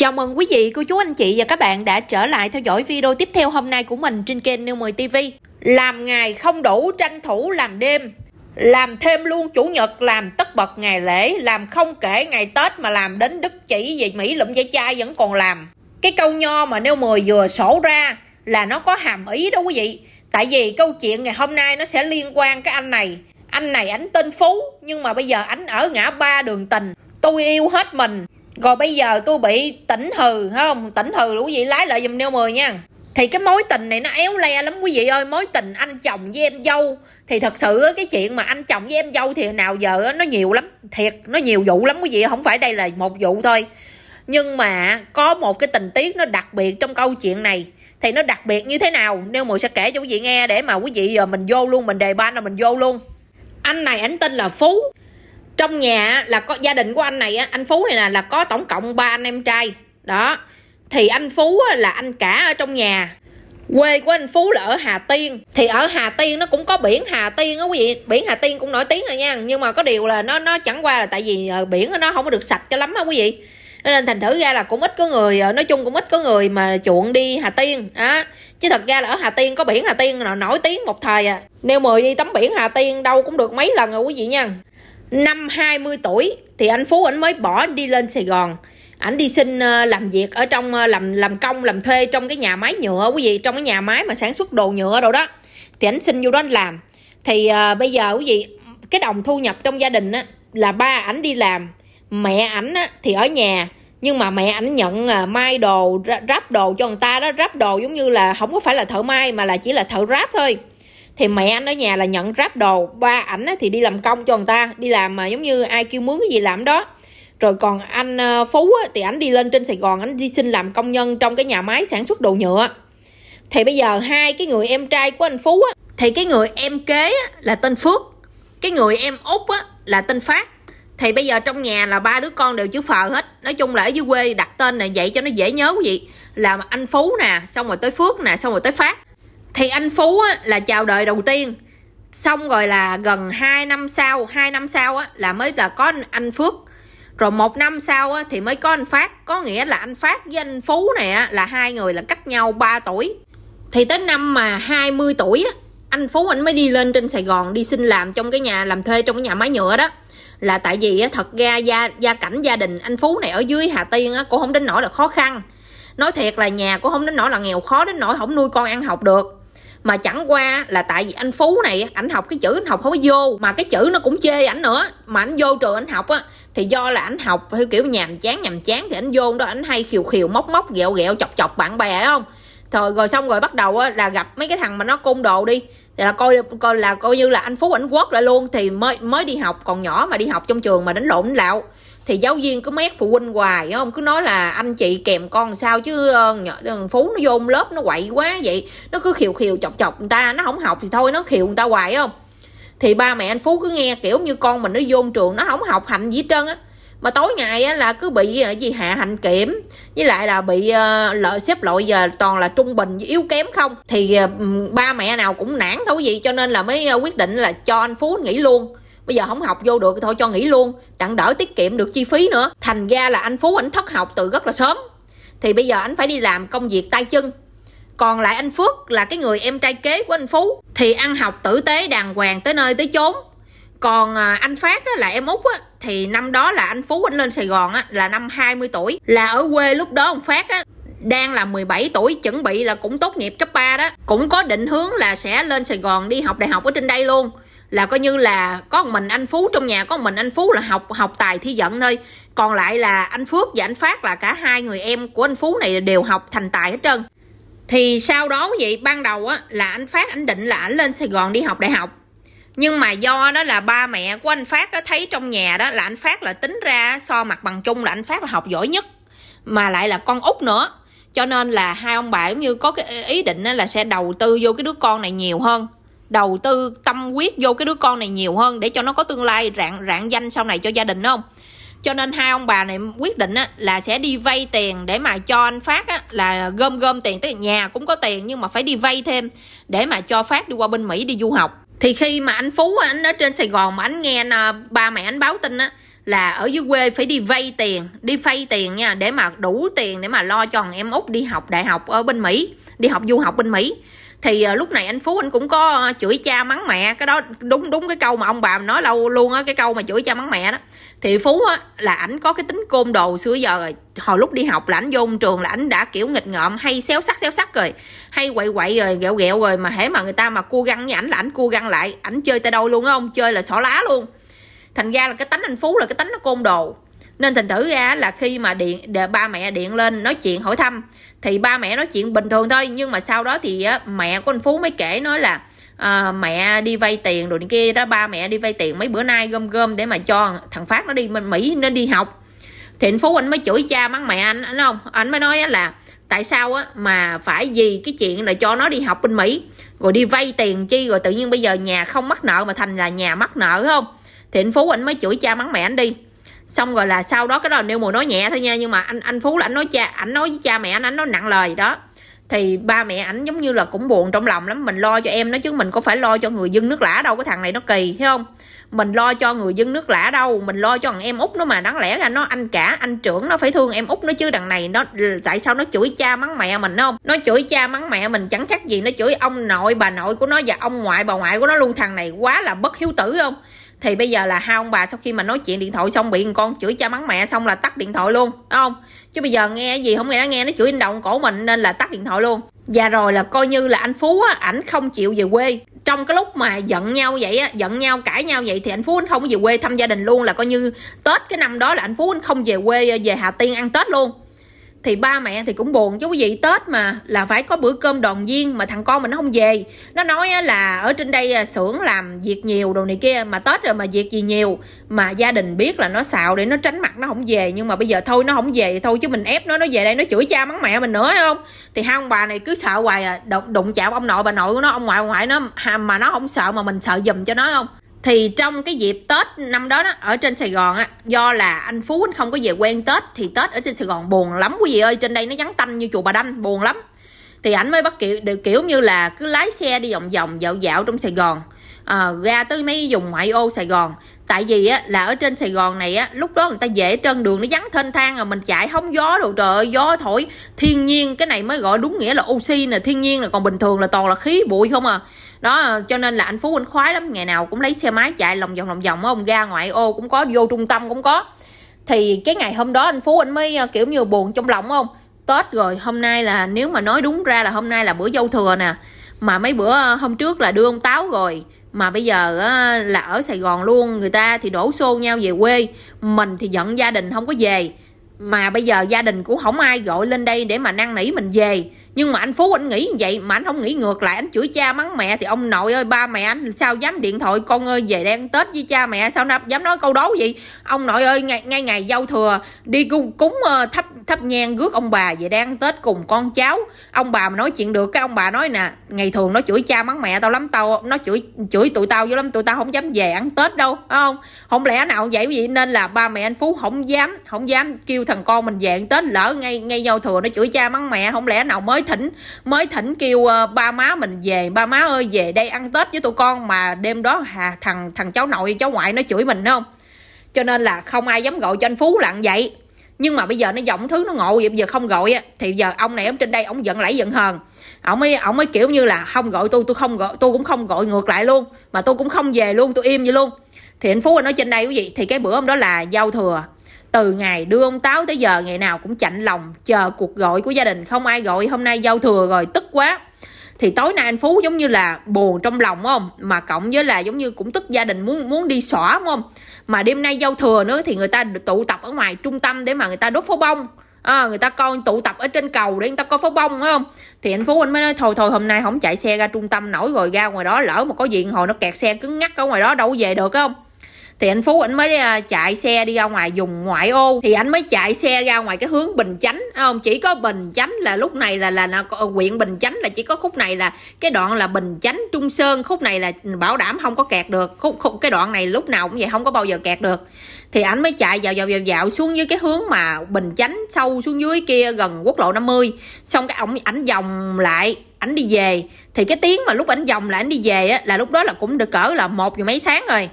Chào mừng quý vị, cô chú, anh chị và các bạn đã trở lại theo dõi video tiếp theo hôm nay của mình trên kênh new 10 TV. Làm ngày không đủ tranh thủ làm đêm, làm thêm luôn chủ nhật làm tất bật ngày lễ, làm không kể ngày Tết mà làm đến đứt chỉ về Mỹ lụm dây chai vẫn còn làm. Cái câu nho mà new 10 vừa sổ ra là nó có hàm ý đó quý vị. Tại vì câu chuyện ngày hôm nay nó sẽ liên quan cái anh này. Anh này ảnh tên Phú nhưng mà bây giờ ảnh ở ngã ba đường tình. Tôi yêu hết mình, rồi bây giờ tôi bị tỉnh hừ không tỉnh hừ lũ quý lái lại dùm nêu 10 nha thì cái mối tình này nó éo le lắm quý vị ơi mối tình anh chồng với em dâu thì thật sự cái chuyện mà anh chồng với em dâu thì nào giờ nó nhiều lắm thiệt nó nhiều vụ lắm quý vị không phải đây là một vụ thôi nhưng mà có một cái tình tiết nó đặc biệt trong câu chuyện này thì nó đặc biệt như thế nào nêu mười sẽ kể cho quý vị nghe để mà quý vị giờ mình vô luôn mình đề ban là mình vô luôn anh này ảnh tên là phú trong nhà là có gia đình của anh này anh phú này nè là có tổng cộng ba anh em trai đó thì anh phú là anh cả ở trong nhà quê của anh phú là ở hà tiên thì ở hà tiên nó cũng có biển hà tiên á quý vị biển hà tiên cũng nổi tiếng rồi nha nhưng mà có điều là nó nó chẳng qua là tại vì ờ, biển nó không có được sạch cho lắm á quý vị nên thành thử ra là cũng ít có người ờ, nói chung cũng ít có người mà chuộng đi hà tiên á chứ thật ra là ở hà tiên có biển hà tiên nổi tiếng một thời à nêu mời đi tắm biển hà tiên đâu cũng được mấy lần rồi quý vị nha năm 20 tuổi thì anh Phú ảnh mới bỏ đi lên Sài Gòn ảnh đi xin ờ, làm việc ở trong ờ, làm làm công làm thuê trong cái nhà máy nhựa quý vị trong cái nhà máy mà sản xuất đồ nhựa đồ đó thì ảnh xin vô đó anh làm thì uh, bây giờ quý vị cái đồng thu nhập trong gia đình á, là ba ảnh đi làm mẹ ảnh á, thì ở nhà nhưng mà mẹ ảnh nhận à, mai đồ ráp đồ cho người ta đó ráp đồ giống như là không có phải là thợ mai mà là chỉ là thợ ráp thôi thì mẹ anh ở nhà là nhận ráp đồ ba ảnh thì đi làm công cho người ta đi làm mà giống như ai kêu mướn cái gì làm đó rồi còn anh ờ, phú thì ảnh đi lên trên sài gòn anh đi xin làm công nhân trong cái nhà máy sản xuất đồ nhựa thì bây giờ hai cái người em trai của anh phú á, thì cái người em kế là tên phước cái người em út á, là tên phát thì bây giờ trong nhà là ba đứa con đều chữ phờ hết nói chung là ở dưới quê đặt tên này vậy cho nó dễ nhớ quý vị là anh phú nè xong rồi tới phước nè xong rồi tới phát thì anh phú á, là chào đời đầu tiên xong rồi là gần 2 năm sau 2 năm sau á, là mới là có anh phước rồi một năm sau á, thì mới có anh phát có nghĩa là anh phát với anh phú này á, là hai người là cách nhau 3 tuổi thì tới năm mà 20 tuổi á, anh phú anh mới đi lên trên sài gòn đi xin làm trong cái nhà làm thuê trong cái nhà máy nhựa đó là tại vì á, thật ra gia gia cảnh gia đình anh phú này ở dưới hà tiên á, cũng không đến nỗi là khó khăn nói thiệt là nhà cũng không đến nỗi là nghèo khó đến nỗi không nuôi con ăn học được mà chẳng qua là tại vì anh phú này ảnh học cái chữ anh học không có vô mà cái chữ nó cũng chê ảnh nữa mà anh vô trường anh học á thì do là ảnh học theo kiểu nhàm chán nhàm chán thì ảnh vô đó ảnh hay khiều khiều móc móc ghẹo ghẹo chọc chọc bạn bè không thôi rồi xong rồi bắt đầu á, là gặp mấy cái thằng mà nó côn đồ đi là coi coi là coi như là anh phú ảnh Quốc lại luôn thì mới mới đi học còn nhỏ mà đi học trong trường mà đánh lộn đánh lạo thì giáo viên cứ mét phụ huynh hoài không cứ nói là anh chị kèm con sao chứ uh, phú nó vô lớp nó quậy quá vậy nó cứ khiều khiều chọc chọc người ta nó không học thì thôi nó khiều người ta hoài không thì ba mẹ anh phú cứ nghe kiểu như con mình nó vô trường nó không học hành gì hết trơn á mà tối ngày á, là cứ bị ờ, gì hạ hành kiểm với lại là bị uh, ờ, lợi xếp loại giờ toàn là trung bình yếu kém không thì uh, ba mẹ nào cũng nản thôi gì cho nên là mới quyết định là cho anh phú nghỉ luôn bây giờ không học vô được thôi cho nghỉ luôn đặng đỡ tiết kiệm được chi phí nữa thành ra là anh phú ảnh thất học từ rất là sớm thì bây giờ anh phải đi làm công việc tay chân còn lại anh phước là cái người em trai kế của anh phú thì ăn học tử tế đàng hoàng tới nơi tới chốn còn anh phát á, là em út á thì năm đó là anh Phú anh lên Sài Gòn á là năm 20 tuổi là ở quê lúc đó ông Phát á đang là 17 tuổi chuẩn bị là cũng tốt nghiệp cấp 3 đó cũng có định hướng là sẽ lên Sài Gòn đi học đại học ở trên đây luôn là coi như là có một mình anh Phú trong nhà có một mình anh Phú là học học tài thi dẫn thôi còn lại là anh Phước và anh Phát là cả hai người em của anh Phú này đều học thành tài hết trơn thì sau đó vậy ban đầu á là anh Phát anh định là anh lên Sài Gòn đi học đại học nhưng mà do đó là ba mẹ của anh phát á, thấy trong nhà đó là anh phát là tính ra so mặt bằng chung là anh phát là học giỏi nhất mà lại là con út nữa cho nên là hai ông bà cũng như có cái ý định là sẽ đầu tư vô cái đứa con này nhiều hơn đầu tư tâm huyết vô cái đứa con này nhiều hơn để cho nó có tương lai rạng rạng danh sau này cho gia đình không cho nên hai ông bà này quyết định á, là sẽ đi vay tiền để mà cho anh phát á, là gom gom tiền tới nhà cũng có tiền nhưng mà phải đi vay thêm để mà cho phát đi qua bên mỹ đi du học thì khi mà anh phú anh ở trên sài gòn mà anh nghe ờ, ba mẹ anh báo tin á là ở dưới quê phải đi vay tiền đi phay tiền nha để mà đủ tiền để mà lo cho em út đi học đại học ở bên mỹ đi học du học bên mỹ thì ờ, lúc này anh phú anh cũng có ờ, chửi cha mắng mẹ cái đó đúng đúng cái câu mà ông bà nói lâu luôn á cái câu mà chửi cha mắng mẹ đó thì phú á là ảnh có cái tính côn đồ xưa giờ rồi hồi lúc đi học là ảnh vô trường là ảnh đã kiểu nghịch ngợm hay xéo sắc xéo sắc rồi hay quậy quậy rồi ghẹo ghẹo rồi mà hễ mà người ta mà cua găng với ảnh là ảnh cua găng lại ảnh chơi tay đâu luôn á ông chơi là xỏ lá luôn thành ra là cái tánh anh phú là cái tánh nó côn đồ nên thành thử ra là khi mà điện để ba mẹ điện lên nói chuyện hỏi thăm thì ba mẹ nói chuyện bình thường thôi nhưng mà sau đó thì mẹ của anh phú mới kể nói là à, mẹ đi vay tiền rồi kia đó ba mẹ đi vay tiền mấy bữa nay gom gom để mà cho thằng phát nó đi bên mỹ nên đi học thì anh phú anh mới chửi cha mắng mẹ anh anh không anh mới nói là tại sao á mà phải vì cái chuyện là cho nó đi học bên mỹ rồi đi vay tiền chi rồi tự nhiên bây giờ nhà không mắc nợ mà thành là nhà mắc nợ không thì anh phú anh mới chửi cha mắng mẹ anh đi xong rồi là sau đó cái đó nêu mùa nói nhẹ thôi nha nhưng mà anh anh phú là anh nói cha ảnh nói với cha mẹ anh anh nói nặng lời đó thì ba mẹ ảnh giống như là cũng buồn trong lòng lắm mình lo cho em nó chứ mình có phải lo cho người dân nước lã đâu cái thằng này nó kỳ thấy không mình lo cho người dân nước lã đâu mình lo cho thằng em út nó mà đáng lẽ ra nó anh cả anh trưởng nó phải thương em út nó chứ đằng này nó tại sao nó chửi cha mắng mẹ mình không nó chửi cha mắng mẹ mình chẳng khác gì nó chửi ông nội bà nội của nó và ông ngoại bà ngoại của nó luôn thằng này quá là bất hiếu tử không thì bây giờ là hai ông bà sau khi mà nói chuyện điện thoại xong bị con chửi cha mắng mẹ xong là tắt điện thoại luôn đúng không chứ bây giờ nghe gì không nghe nó nghe nó chửi động cổ mình nên là tắt điện thoại luôn và rồi là coi như là anh phú á ảnh không chịu về quê trong cái lúc mà giận nhau vậy á giận nhau cãi nhau vậy thì anh phú anh không về quê thăm gia đình luôn là coi như tết cái năm đó là anh phú anh không về quê về hà tiên ăn tết luôn thì ba mẹ thì cũng buồn chứ quý vị tết mà là phải có bữa cơm đoàn viên mà thằng con mình nó không về nó nói là ở trên đây à, xưởng làm việc nhiều đồ này kia mà tết rồi mà việc gì nhiều mà gia đình biết là nó xạo để nó tránh mặt nó không về nhưng mà bây giờ thôi nó không về thôi chứ mình ép nó nó về đây nó chửi cha mắng mẹ mình nữa hay không thì hai ông bà này cứ sợ hoài à đụng chạm ông nội bà nội của nó ông ngoại ông ngoại nó mà nó không sợ mà mình sợ giùm cho nó không thì trong cái dịp tết năm đó, đó ở trên sài gòn á do là anh phú anh không có về quen tết thì tết ở trên sài gòn buồn lắm quý vị ơi trên đây nó vắng tanh như chùa bà đanh buồn lắm thì ảnh mới bắt kiểu kiểu như là cứ lái xe đi vòng vòng dạo dạo trong sài gòn à, ra tới mấy vùng ngoại ô Sài Gòn tại vì á, là ở trên Sài Gòn này á, lúc đó người ta dễ trơn đường nó vắng thênh thang rồi mình chạy hóng gió đồ trời ơi gió thổi thiên nhiên cái này mới gọi đúng nghĩa là oxy nè thiên nhiên là còn bình thường là toàn là khí bụi không à đó cho nên là anh phú anh khoái lắm ngày nào cũng lấy xe máy chạy lòng vòng lòng vòng ông ra ngoại ô cũng có vô trung tâm cũng có thì cái ngày hôm đó anh phú anh mới ờ, kiểu như buồn trong lòng không tết rồi hôm nay là nếu mà nói đúng ra là hôm nay là bữa dâu thừa nè mà mấy bữa ờ, hôm trước là đưa ông táo rồi mà bây giờ ờ, là ở sài gòn luôn người ta thì đổ xô nhau về quê mình thì giận gia đình không có về mà bây giờ gia đình cũng không ai gọi lên đây để mà năn nỉ mình về nhưng mà anh phú anh nghĩ như vậy mà anh không nghĩ ngược lại anh chửi cha mắng mẹ thì ông nội ơi ba mẹ anh sao dám điện thoại con ơi về đang tết với cha mẹ sao nạp dám nói câu đó vậy ông nội ơi ngay ngay ngày giao thừa đi cúng, cúng ờ, thắp thắp nhang rước ông bà về đang tết cùng con cháu ông bà mà nói chuyện được cái ông bà nói nè ngày thường nó chửi cha mắng mẹ tao lắm tao nó chửi chửi tụi tao dữ lắm tụi tao không dám về ăn tết đâu Đấy không không lẽ nào vậy vậy nên là ba mẹ anh phú không dám không dám kêu thằng con mình về ăn tết lỡ ngay ngay giao thừa nó chửi cha mắng mẹ không lẽ nào mới thỉnh mới thỉnh kêu ờ, ba má mình về ba má ơi về đây ăn tết với tụi con mà đêm đó hà thằng thằng cháu nội cháu ngoại nó chửi mình không cho nên là không ai dám gọi cho anh phú lặng vậy nhưng mà bây giờ nó giọng thứ nó ngộ vậy bây giờ không gọi á thì giờ ông này ông trên đây ông giận lẫy giận hờn ông ấy ông ấy kiểu như là không gọi tôi tôi không gọi tôi cũng không gọi ngược lại luôn mà tôi cũng không về luôn tôi im vậy luôn thì anh phú anh nói trên đây quý vị thì cái bữa hôm đó là giao thừa từ ngày đưa ông táo tới giờ ngày nào cũng chạnh lòng chờ cuộc gọi của gia đình không ai gọi hôm nay giao thừa rồi tức quá thì tối nay anh phú giống như là buồn trong lòng không mà cộng với là giống như cũng tức gia đình muốn muốn đi xỏa không mà đêm nay giao thừa nữa thì người ta tụ tập ở ngoài trung tâm để mà người ta đốt pháo bông à, người ta coi tụ tập ở trên cầu để người ta coi pháo bông phải không thì anh phú anh mới nói thôi thôi hôm nay không chạy xe ra trung tâm nổi rồi ra ngoài đó lỡ mà có diện hồi nó kẹt xe cứng ngắc ở ngoài đó đâu về được không thì anh phú anh mới à, chạy xe đi ra ngoài dùng ngoại ô thì anh mới chạy xe ra ngoài cái hướng bình chánh không chỉ có bình chánh là lúc này là là, nó ờ, huyện bình chánh là chỉ có khúc này là cái đoạn là bình chánh trung sơn khúc này là bảo đảm không có kẹt được khúc, khúc cái đoạn này lúc nào cũng vậy không có bao giờ kẹt được thì anh mới chạy vào vào vào dạo xuống dưới cái hướng mà bình chánh sâu xuống dưới kia gần quốc lộ 50 xong cái ông ảnh vòng lại ảnh đi về thì cái tiếng mà lúc ảnh vòng là ảnh đi về á là lúc đó là cũng được cỡ là một giờ mấy sáng rồi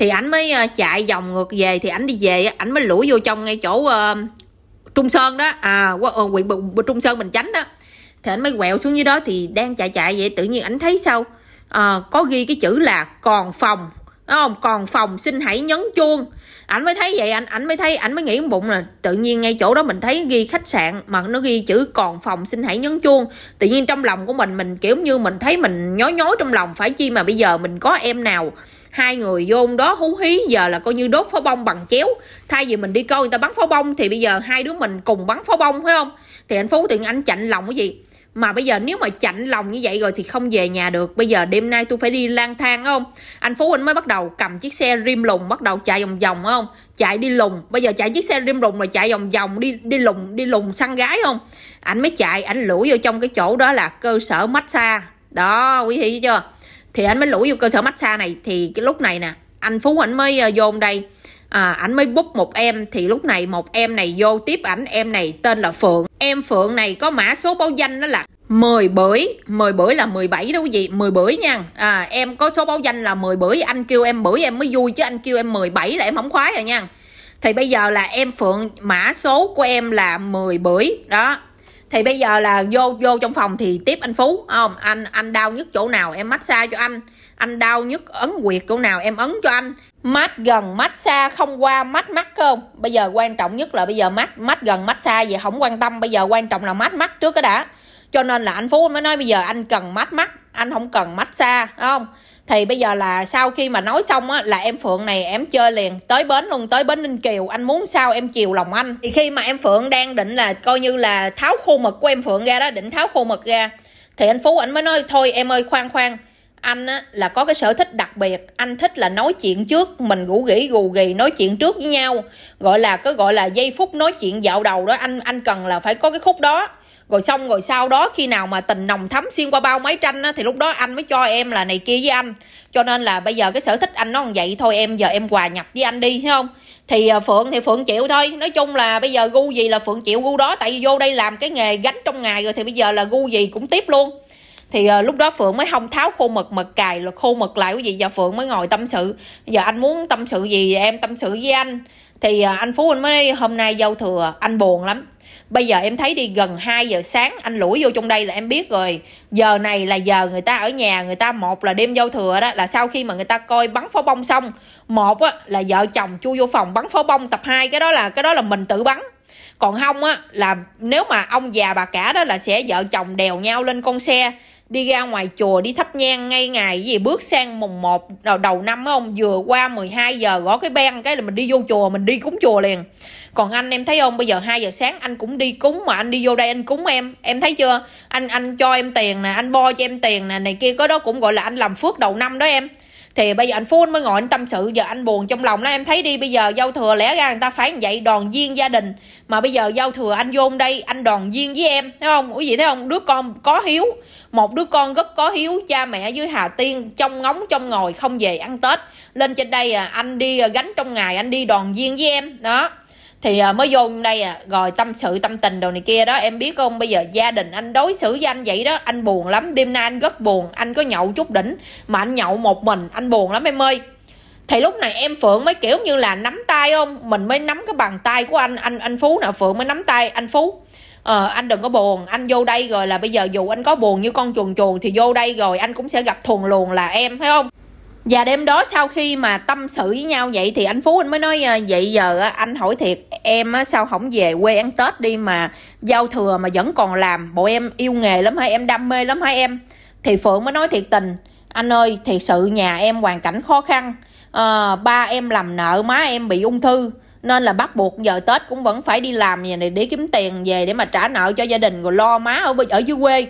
thì ảnh mới ờ, chạy vòng ngược về thì ảnh đi về ảnh mới lủi vô trong ngay chỗ ờ, trung sơn đó à ờ, huyện trung sơn bình chánh đó thì ảnh mới quẹo xuống dưới đó thì đang chạy chạy vậy tự nhiên ảnh thấy sao à, có ghi cái chữ là còn phòng đúng không còn phòng xin hãy nhấn chuông ảnh mới thấy vậy anh ảnh mới thấy ảnh mới nghĩ bụng là tự nhiên ngay chỗ đó mình thấy ghi khách sạn mà nó ghi chữ còn phòng xin hãy nhấn chuông tự nhiên trong lòng của mình mình kiểu như mình thấy mình nhói nhói trong lòng phải chi mà bây giờ mình có em nào hai người vô đó hú hí giờ là coi như đốt pháo bông bằng chéo thay vì mình đi coi người ta bắn pháo bông thì bây giờ hai đứa mình cùng bắn pháo bông phải không thì anh phú tiện anh chạnh lòng cái gì mà bây giờ nếu mà chạnh lòng như vậy rồi thì không về nhà được bây giờ đêm nay tôi phải đi lang thang không anh phú anh mới bắt đầu cầm chiếc xe rim lùng bắt đầu chạy vòng vòng không chạy đi lùng bây giờ chạy chiếc xe rim lùng rồi chạy vòng vòng đi đi lùng đi lùng săn gái không ảnh mới chạy ảnh lủi vô trong cái chỗ đó là cơ sở massage đó quý vị chưa thì anh mới lủi vô cơ sở massage này thì cái lúc này nè anh phú anh mới uh, vô đây à, ảnh mới bút một em thì lúc này một em này vô tiếp ảnh em này tên là phượng em phượng này có mã số báo danh đó là mười bưởi mười bưởi là 17 đó quý vị mười bưởi nha à, em có số báo danh là mười bưởi anh kêu em bưởi em mới vui chứ anh kêu em 17 là em không khoái rồi nha thì bây giờ là em phượng mã số của em là mười bưởi đó thì bây giờ là vô vô trong phòng thì tiếp anh phú không anh anh đau nhất chỗ nào em massage cho anh anh đau nhất ấn quyệt chỗ nào em ấn cho anh mát gần mát xa không qua mát mắt không bây giờ quan trọng nhất là bây giờ mát mát gần mát xa gì không quan tâm bây giờ quan trọng là mát mắt trước cái đã cho nên là anh phú mới nói bây giờ anh cần mát mắt anh không cần mát xa không thì bây giờ là sau khi mà nói xong á là em phượng này em chơi liền tới bến luôn tới bến ninh kiều anh muốn sao em chiều lòng anh thì khi mà em phượng đang định là coi như là tháo khô mực của em phượng ra đó định tháo khô mực ra thì anh phú ảnh mới nói thôi em ơi khoan khoan anh á, là có cái sở thích đặc biệt anh thích là nói chuyện trước mình gũ gỉ gù gì nói chuyện trước với nhau gọi là cái gọi là giây phút nói chuyện dạo đầu đó anh anh cần là phải có cái khúc đó rồi xong rồi sau đó khi nào mà tình nồng thắm xuyên qua bao máy tranh á, thì lúc đó anh mới cho em là này kia với anh cho nên là bây giờ cái sở thích anh nó như vậy thôi em giờ em hòa nhập với anh đi thấy không thì à, phượng thì phượng chịu thôi nói chung là bây giờ gu gì là phượng chịu gu đó tại vì vô đây làm cái nghề gánh trong ngày rồi thì bây giờ là gu gì cũng tiếp luôn thì uh, lúc đó phượng mới không tháo khô mực mực cài là khô mực lại cái gì và phượng mới ngồi tâm sự bây giờ anh muốn tâm sự gì em tâm sự với anh thì uh, anh phú anh mới hôm nay giao thừa anh buồn lắm bây giờ em thấy đi gần 2 giờ sáng anh lũi vô trong đây là em biết rồi giờ này là giờ người ta ở nhà người ta một là đêm giao thừa đó là sau khi mà người ta coi bắn pháo bông xong một á, là vợ chồng chui vô phòng bắn pháo bông tập hai cái đó là cái đó là mình tự bắn còn không á là nếu mà ông già bà cả đó là sẽ vợ chồng đèo nhau lên con xe đi ra ngoài chùa đi thắp nhang ngay ngày gì bước sang mùng 1 đầu, đầu năm ông vừa qua 12 giờ gõ cái ben cái là mình đi vô chùa mình đi cúng chùa liền còn anh em thấy không bây giờ 2 giờ sáng anh cũng đi cúng mà anh đi vô đây anh cúng em em thấy chưa anh anh cho em tiền nè anh bo cho em tiền nè này kia có đó cũng gọi là anh làm phước đầu năm đó em thì bây giờ anh phun mới ngồi anh tâm sự giờ anh buồn trong lòng đó em thấy đi bây giờ giao thừa lẽ ra người ta phải vậy đoàn viên gia đình mà bây giờ giao thừa anh vô đây anh đoàn viên với em thấy không quý vị thấy không đứa con có hiếu một đứa con rất có hiếu cha mẹ dưới hà tiên trong ngóng trong ngồi không về ăn tết lên trên đây à, anh đi à, gánh trong ngày anh đi đoàn viên với em đó thì à, mới vô đây à rồi tâm sự tâm tình đồ này kia đó em biết không bây giờ gia đình anh đối xử với anh vậy đó anh buồn lắm đêm nay anh rất buồn anh có nhậu chút đỉnh mà anh nhậu một mình anh buồn lắm em ơi thì lúc này em phượng mới kiểu như là nắm tay không mình mới nắm cái bàn tay của anh anh anh phú nè phượng mới nắm tay anh phú ờ, anh đừng có buồn anh vô đây rồi là bây giờ dù anh có buồn như con chuồn chuồn thì vô đây rồi anh cũng sẽ gặp thuồng luồn là em thấy không và đêm đó sau khi mà tâm sự với nhau vậy thì anh phú anh mới nói ờ, vậy giờ anh hỏi thiệt em sao không về quê ăn tết đi mà giao thừa mà vẫn còn làm bộ em yêu nghề lắm hay em đam mê lắm hay em thì phượng mới nói thiệt tình anh ơi thiệt sự nhà em hoàn cảnh khó khăn à, ba em làm nợ má em bị ung thư nên là bắt buộc giờ tết cũng vẫn phải đi làm nhà này để kiếm tiền về để mà trả nợ cho gia đình rồi lo má ở ở dưới quê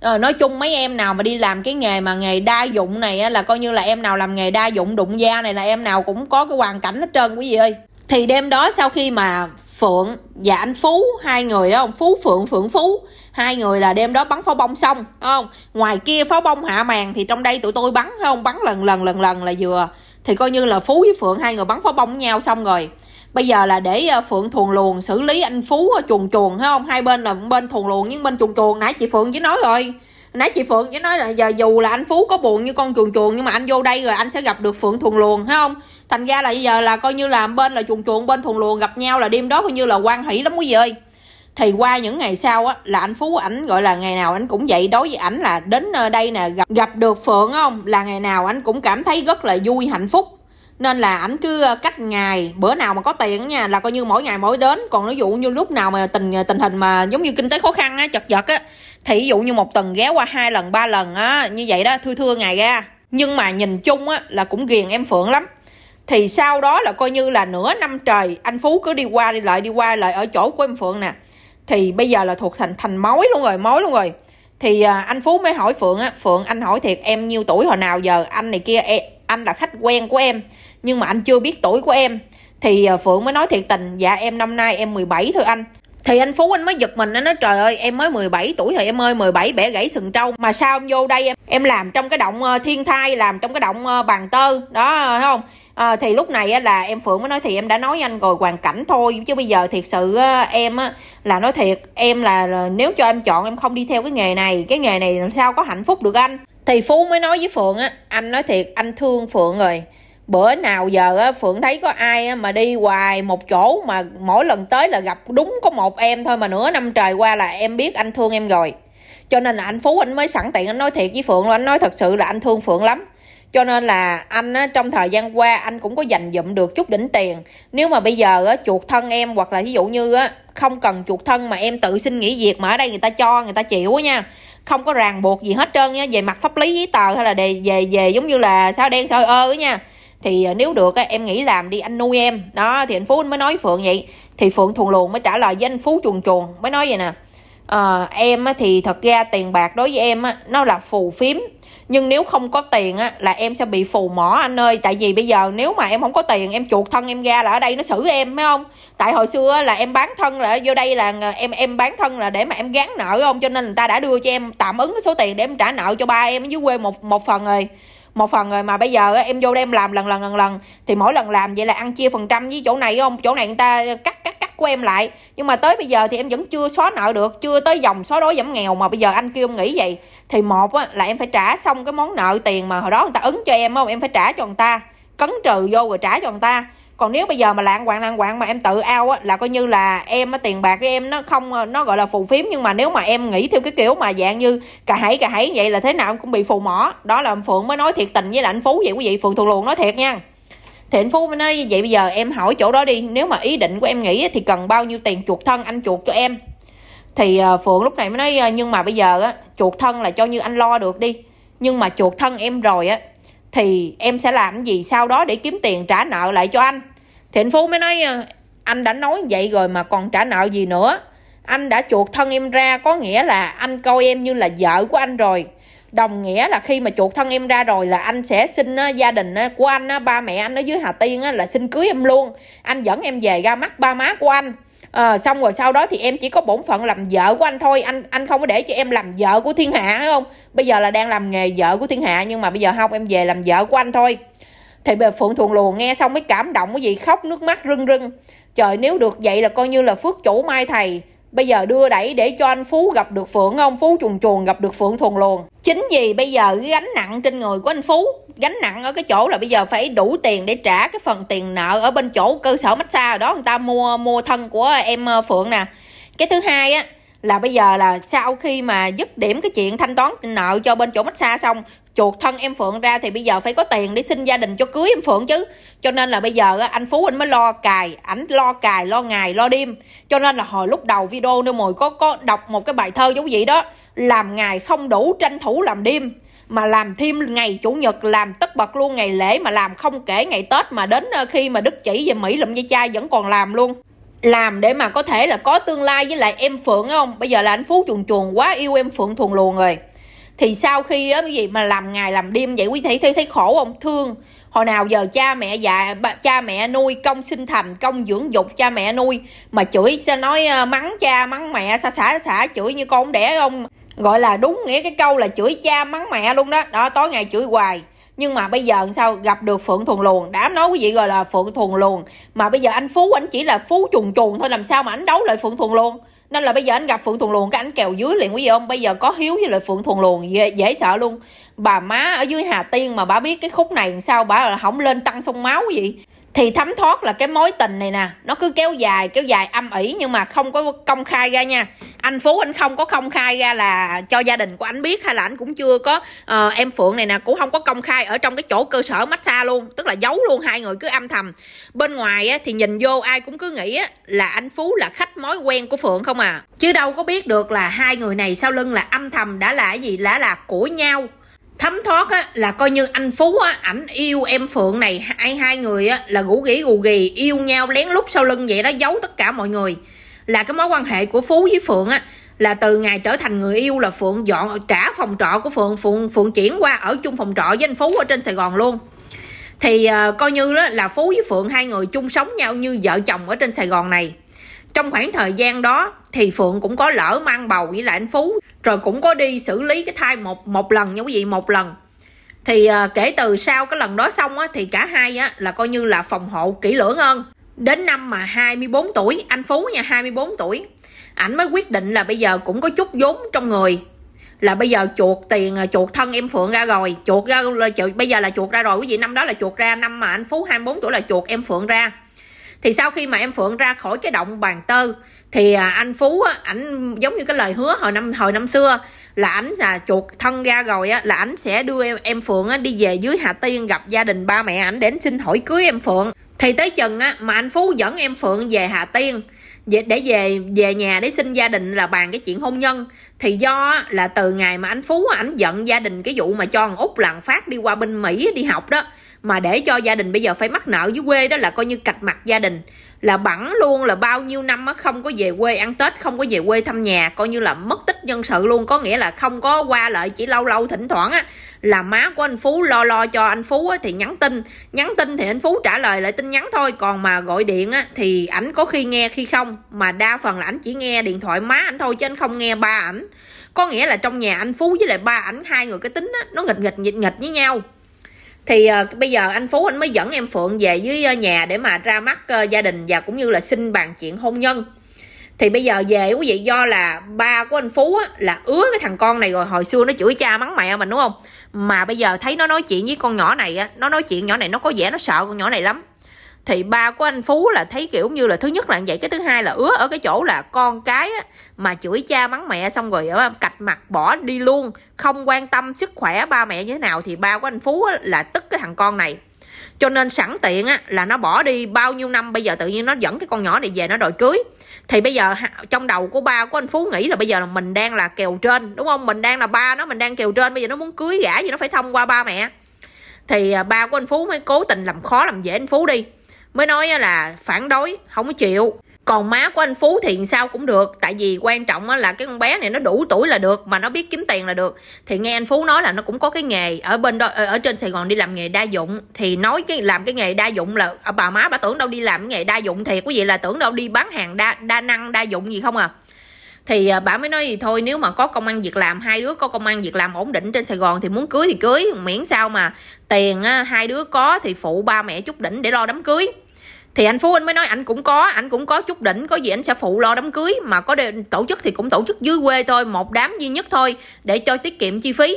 à, nói chung mấy em nào mà đi làm cái nghề mà nghề đa dụng này á, là coi như là em nào làm nghề đa dụng đụng da này là em nào cũng có cái hoàn cảnh hết trơn quý vị ơi thì đêm đó sau khi mà phượng và anh phú hai người không phú phượng phượng phú hai người là đêm đó bắn pháo bông xong không ngoài kia pháo bông hạ màn thì trong đây tụi tôi bắn không bắn lần lần lần lần là vừa thì coi như là phú với phượng hai người bắn pháo bông với nhau xong rồi bây giờ là để ờ, phượng thuần luồn xử lý anh phú chuồn ờ, chuồn thấy không hai bên là bên thuần luồn nhưng bên chuồn chuồn nãy chị phượng chỉ nói rồi nãy chị phượng chỉ nói là giờ dù là anh phú có buồn như con chuồn chuồn nhưng mà anh vô đây rồi anh sẽ gặp được phượng thuần luồn thấy không thành ra là bây giờ là coi như là bên là chuồn chuồn bên thuần luồn gặp nhau là đêm đó coi như là quan hỷ lắm quý vị ơi thì qua những ngày sau á là anh phú ảnh gọi là ngày nào anh cũng vậy đối với ảnh là đến ờ, đây nè gặp gặp được phượng không là ngày nào anh cũng cảm thấy rất là vui hạnh phúc nên là ảnh cứ ờ, cách ngày bữa nào mà có tiền nha là coi như mỗi ngày mỗi đến còn ví dụ như lúc nào mà tình ờ, tình hình mà giống như kinh tế khó khăn á chật vật á thì ví dụ như một tuần ghé qua hai lần ba lần á như vậy đó thưa thưa ngày ra nhưng mà nhìn chung á là cũng ghiền em phượng lắm thì sau đó là coi như là nửa năm trời anh phú cứ đi qua đi lại đi qua lại ở chỗ của em phượng nè thì bây giờ là thuộc thành thành mối luôn rồi mối luôn rồi thì ờ, anh phú mới hỏi phượng á phượng anh hỏi thiệt em nhiêu tuổi hồi nào giờ anh này kia e, anh là khách quen của em nhưng mà anh chưa biết tuổi của em thì à, Phượng mới nói thiệt tình dạ em năm nay em 17 thôi anh thì anh Phú anh mới giật mình anh nói trời ơi em mới 17 tuổi rồi em ơi 17 bẻ gãy sừng trâu mà sao em vô đây em em làm trong cái động ờ, thiên thai làm trong cái động ờ, bàn tơ đó thấy không à, thì lúc này là em Phượng mới nói thì em đã nói với anh rồi hoàn cảnh thôi chứ bây giờ thiệt sự em là nói thiệt em là nếu cho em chọn em không đi theo cái nghề này cái nghề này làm sao có hạnh phúc được anh thì Phú mới nói với Phượng á anh nói thiệt anh thương Phượng rồi bữa nào giờ phượng thấy có ai mà đi hoài một chỗ mà mỗi lần tới là gặp đúng có một em thôi mà nửa năm trời qua là em biết anh thương em rồi cho nên là anh phú anh mới sẵn tiện anh nói thiệt với phượng anh nói thật sự là anh thương phượng lắm cho nên là anh trong thời gian qua anh cũng có dành dụm được chút đỉnh tiền nếu mà bây giờ chuột thân em hoặc là ví dụ như không cần chuột thân mà em tự xin nghỉ việc mà ở đây người ta cho người ta chịu nha không có ràng buộc gì hết trơn nha về mặt pháp lý giấy tờ hay là đề về về giống như là sao đen sao ơ nha thì ờ, nếu được em nghĩ làm đi anh nuôi em đó thì anh phú anh mới nói phượng vậy thì phượng thuần luồn mới trả lời với anh phú chuồn chuồn mới nói vậy nè à, em thì thật ra tiền bạc đối với em nó là phù phiếm nhưng nếu không có tiền á là em sẽ bị phù mỏ anh ơi tại vì bây giờ nếu mà em không có tiền em chuột thân em ra là ở đây nó xử em phải không tại hồi xưa là em bán thân là vô đây là ờ, em em bán thân là để mà em gán nợ không cho nên người ta đã đưa cho em tạm ứng cái số tiền để em trả nợ cho ba em ở dưới quê một một phần rồi một phần rồi mà bây giờ em vô đây em làm lần lần lần lần thì mỗi lần làm vậy là ăn chia phần trăm với chỗ này không chỗ này người ta cắt cắt cắt của em lại nhưng mà tới bây giờ thì em vẫn chưa xóa nợ được chưa tới dòng xóa đói giảm nghèo mà bây giờ anh kêu em nghĩ vậy thì một là em phải trả xong cái món nợ tiền mà hồi đó người ta ứng cho em không em phải trả cho người ta cấn trừ vô rồi trả cho người ta còn nếu bây giờ mà lạng quạng lạng quạng mà em tự ao á là coi như là em á tiền bạc của em nó không nó gọi là phù phiếm nhưng mà nếu mà em nghĩ theo cái kiểu mà dạng như cà hãy cà hãy vậy là thế nào em cũng bị phù mỏ đó là phượng mới nói thiệt tình với lại anh phú vậy quý vị phượng thuộc luồng nói thiệt nha thì anh phú mới nói vậy bây giờ em hỏi chỗ đó đi nếu mà ý định của em nghĩ thì cần bao nhiêu tiền chuột thân anh chuột cho em thì ờ, phượng lúc này mới nói ờ, nhưng mà bây giờ á chuột thân là cho như anh lo được đi nhưng mà chuột thân em rồi á thì em sẽ làm gì sau đó để kiếm tiền trả nợ lại cho anh Thiện Phú mới nói ờ, anh đã nói vậy rồi mà còn trả nợ gì nữa. Anh đã chuột thân em ra có nghĩa là anh coi em như là vợ của anh rồi. Đồng nghĩa là khi mà chuột thân em ra rồi là anh sẽ xin ờ, gia đình ờ, của anh, ba mẹ anh ở dưới Hà Tiên là xin cưới em luôn. Anh dẫn em về ra mắt ba má của anh. À, xong rồi sau đó thì em chỉ có bổn phận làm vợ của anh thôi anh anh không có để cho em làm vợ của thiên hạ phải không bây giờ là đang làm nghề vợ của thiên hạ nhưng mà bây giờ không em về làm vợ của anh thôi thì bà phượng thuần lùa nghe xong mới cảm động cái gì khóc nước mắt rưng rưng trời nếu được vậy là coi như là phước chủ mai thầy bây giờ đưa đẩy để cho anh phú gặp được phượng không phú chuồn chuồn gặp được phượng thuần luồn chính vì bây giờ cái gánh nặng trên người của anh phú gánh nặng ở cái chỗ là bây giờ phải đủ tiền để trả cái phần tiền nợ ở bên chỗ cơ sở massage đó người ta mua mua thân của em ờ, phượng nè cái thứ hai á là bây giờ là sau khi mà dứt điểm cái chuyện thanh toán nợ cho bên chỗ massage xong chuột thân em Phượng ra thì bây giờ phải có tiền để xin gia đình cho cưới em Phượng chứ. Cho nên là bây giờ anh Phú anh mới lo cài, ảnh lo cài, lo ngày, lo đêm. Cho nên là hồi lúc đầu video nữa mồi có có đọc một cái bài thơ giống vậy đó, làm ngày không đủ tranh thủ làm đêm mà làm thêm ngày chủ nhật làm tất bật luôn ngày lễ mà làm không kể ngày tết mà đến ờ, khi mà đức chỉ về mỹ lụm dây chai vẫn còn làm luôn làm để mà có thể là có tương lai với lại em phượng không bây giờ là anh phú chuồn chuồn quá yêu em phượng thuần luồn rồi thì sau khi á cái gì mà làm ngày làm đêm vậy quý thấy thấy thấy khổ không thương hồi nào giờ cha mẹ già cha mẹ nuôi công sinh thành công dưỡng dục cha mẹ nuôi mà chửi sẽ nói ờ, mắng cha mắng mẹ xa xả xả chửi như con đẻ không gọi là đúng nghĩa cái câu là chửi cha mắng mẹ luôn đó đó tối ngày chửi hoài nhưng mà bây giờ sao gặp được phượng thuần luồn đã nói quý vị rồi là phượng thuần luồn mà bây giờ anh phú anh chỉ là phú chuồn chuồn thôi làm sao mà anh đấu lại phượng thuần luồn nên là bây giờ anh gặp phượng thuần luồn cái anh kèo dưới liền quý vị không bây giờ có hiếu với lại phượng thuần luồn dễ, dễ sợ luôn bà má ở dưới hà tiên mà bà biết cái khúc này sao bà là không lên tăng sông máu gì thì thấm thoát là cái mối tình này nè nó cứ kéo dài kéo dài âm ỉ nhưng mà không có công khai ra nha anh phú anh không có công khai ra là cho gia đình của anh biết hay là anh cũng chưa có uh, em phượng này nè cũng không có công khai ở trong cái chỗ cơ sở massage luôn tức là giấu luôn hai người cứ âm thầm bên ngoài á, thì nhìn vô ai cũng cứ nghĩ á, là anh phú là khách mối quen của phượng không à chứ đâu có biết được là hai người này sau lưng là âm thầm đã là gì đã là của nhau thấm thoát á, là coi như anh phú á ảnh yêu em phượng này hai hai người á là gũ gỉ gù gì yêu nhau lén lút sau lưng vậy đó giấu tất cả mọi người là cái mối quan hệ của phú với phượng á là từ ngày trở thành người yêu là phượng dọn trả phòng trọ của phượng phượng phượng chuyển qua ở chung phòng trọ với anh phú ở trên sài gòn luôn thì uh, coi như đó là phú với phượng hai người chung sống nhau như vợ chồng ở trên sài gòn này trong khoảng thời gian đó thì phượng cũng có lỡ mang bầu với lại anh phú rồi cũng có đi xử lý cái thai một một lần nha quý vị một lần thì à, kể từ sau cái lần đó xong á, thì cả hai á, là coi như là phòng hộ kỹ lưỡng hơn đến năm mà 24 tuổi anh Phú nha 24 tuổi ảnh mới quyết định là bây giờ cũng có chút vốn trong người là bây giờ chuột tiền à, chuột thân em Phượng ra rồi chuột ra bây giờ là chuột ra rồi quý vị năm đó là chuột ra năm mà anh Phú 24 tuổi là chuột em Phượng ra thì sau khi mà em phượng ra khỏi cái động bàn tơ thì à, anh phú á ảnh giống như cái lời hứa hồi năm hồi năm xưa là ảnh là chuột thân ra rồi á là ảnh sẽ đưa em em phượng á đi về dưới hà tiên gặp gia đình ba mẹ ảnh để ảnh xin hỏi cưới em phượng thì tới chừng á mà anh phú dẫn em phượng về hà tiên để, để về về nhà để xin gia đình là bàn cái chuyện hôn nhân thì do là từ ngày mà anh phú ảnh giận gia đình cái vụ mà cho thằng út làng phát đi qua bên mỹ đi học đó mà để cho gia đình bây giờ phải mắc nợ dưới quê đó là coi như cạch mặt gia đình là bẵng luôn là bao nhiêu năm á không có về quê ăn tết không có về quê thăm nhà coi như là mất tích nhân sự luôn có nghĩa là không có qua lại chỉ lâu lâu thỉnh thoảng á là má của anh phú lo lo cho anh phú á, thì nhắn tin nhắn tin thì anh phú trả lời lại tin nhắn thôi còn mà gọi điện á thì ảnh có khi nghe khi không mà đa phần là ảnh chỉ nghe điện thoại má ảnh thôi chứ anh không nghe ba ảnh có nghĩa là trong nhà anh phú với lại ba ảnh hai người cái tính á nó nghịch nghịch nghịch nghịch với nhau thì uh, bây giờ anh phú anh mới dẫn em phượng về dưới ờ, nhà để mà ra mắt uh, gia đình và cũng như là xin bàn chuyện hôn nhân thì bây giờ về quý vị do là ba của anh phú á, là ứa cái thằng con này rồi hồi xưa nó chửi cha mắng mẹ mình đúng không mà bây giờ thấy nó nói chuyện với con nhỏ này á nó nói chuyện nhỏ này nó có vẻ nó sợ con nhỏ này lắm thì ba của anh phú là thấy kiểu như là thứ nhất là vậy cái thứ hai là ứa ở cái chỗ là con cái á, mà chửi cha mắng mẹ xong rồi ở cạch mặt bỏ đi luôn không quan tâm sức khỏe ba mẹ như thế nào thì ba của anh phú á, là tức cái thằng con này cho nên sẵn tiện á, là nó bỏ đi bao nhiêu năm bây giờ tự nhiên nó dẫn cái con nhỏ này về nó đòi cưới thì bây giờ trong đầu của ba của anh phú nghĩ là bây giờ là mình đang là kèo trên đúng không mình đang là ba nó mình đang kèo trên bây giờ nó muốn cưới gả gì nó phải thông qua ba mẹ thì à, ba của anh phú mới cố tình làm khó làm dễ anh phú đi mới nói là phản đối không có chịu còn má của anh phú thì sao cũng được tại vì quan trọng là cái con bé này nó đủ tuổi là được mà nó biết kiếm tiền là được thì nghe anh phú nói là nó cũng có cái nghề ở bên đó ở trên sài gòn đi làm nghề đa dụng thì nói cái làm cái nghề đa dụng là à, bà má bà tưởng đâu đi làm cái nghề đa dụng thì quý gì là tưởng đâu đi bán hàng đa đa năng đa dụng gì không à thì à, bà mới nói gì thôi nếu mà có công ăn việc làm hai đứa có công ăn việc làm ổn định trên sài gòn thì muốn cưới thì cưới miễn sao mà tiền hai đứa có thì phụ ba mẹ chút đỉnh để lo đám cưới thì anh phú anh mới nói anh cũng có anh cũng có chút đỉnh có gì anh sẽ phụ lo đám cưới mà có đề, tổ chức thì cũng tổ chức dưới quê thôi một đám duy nhất thôi để cho tiết kiệm chi phí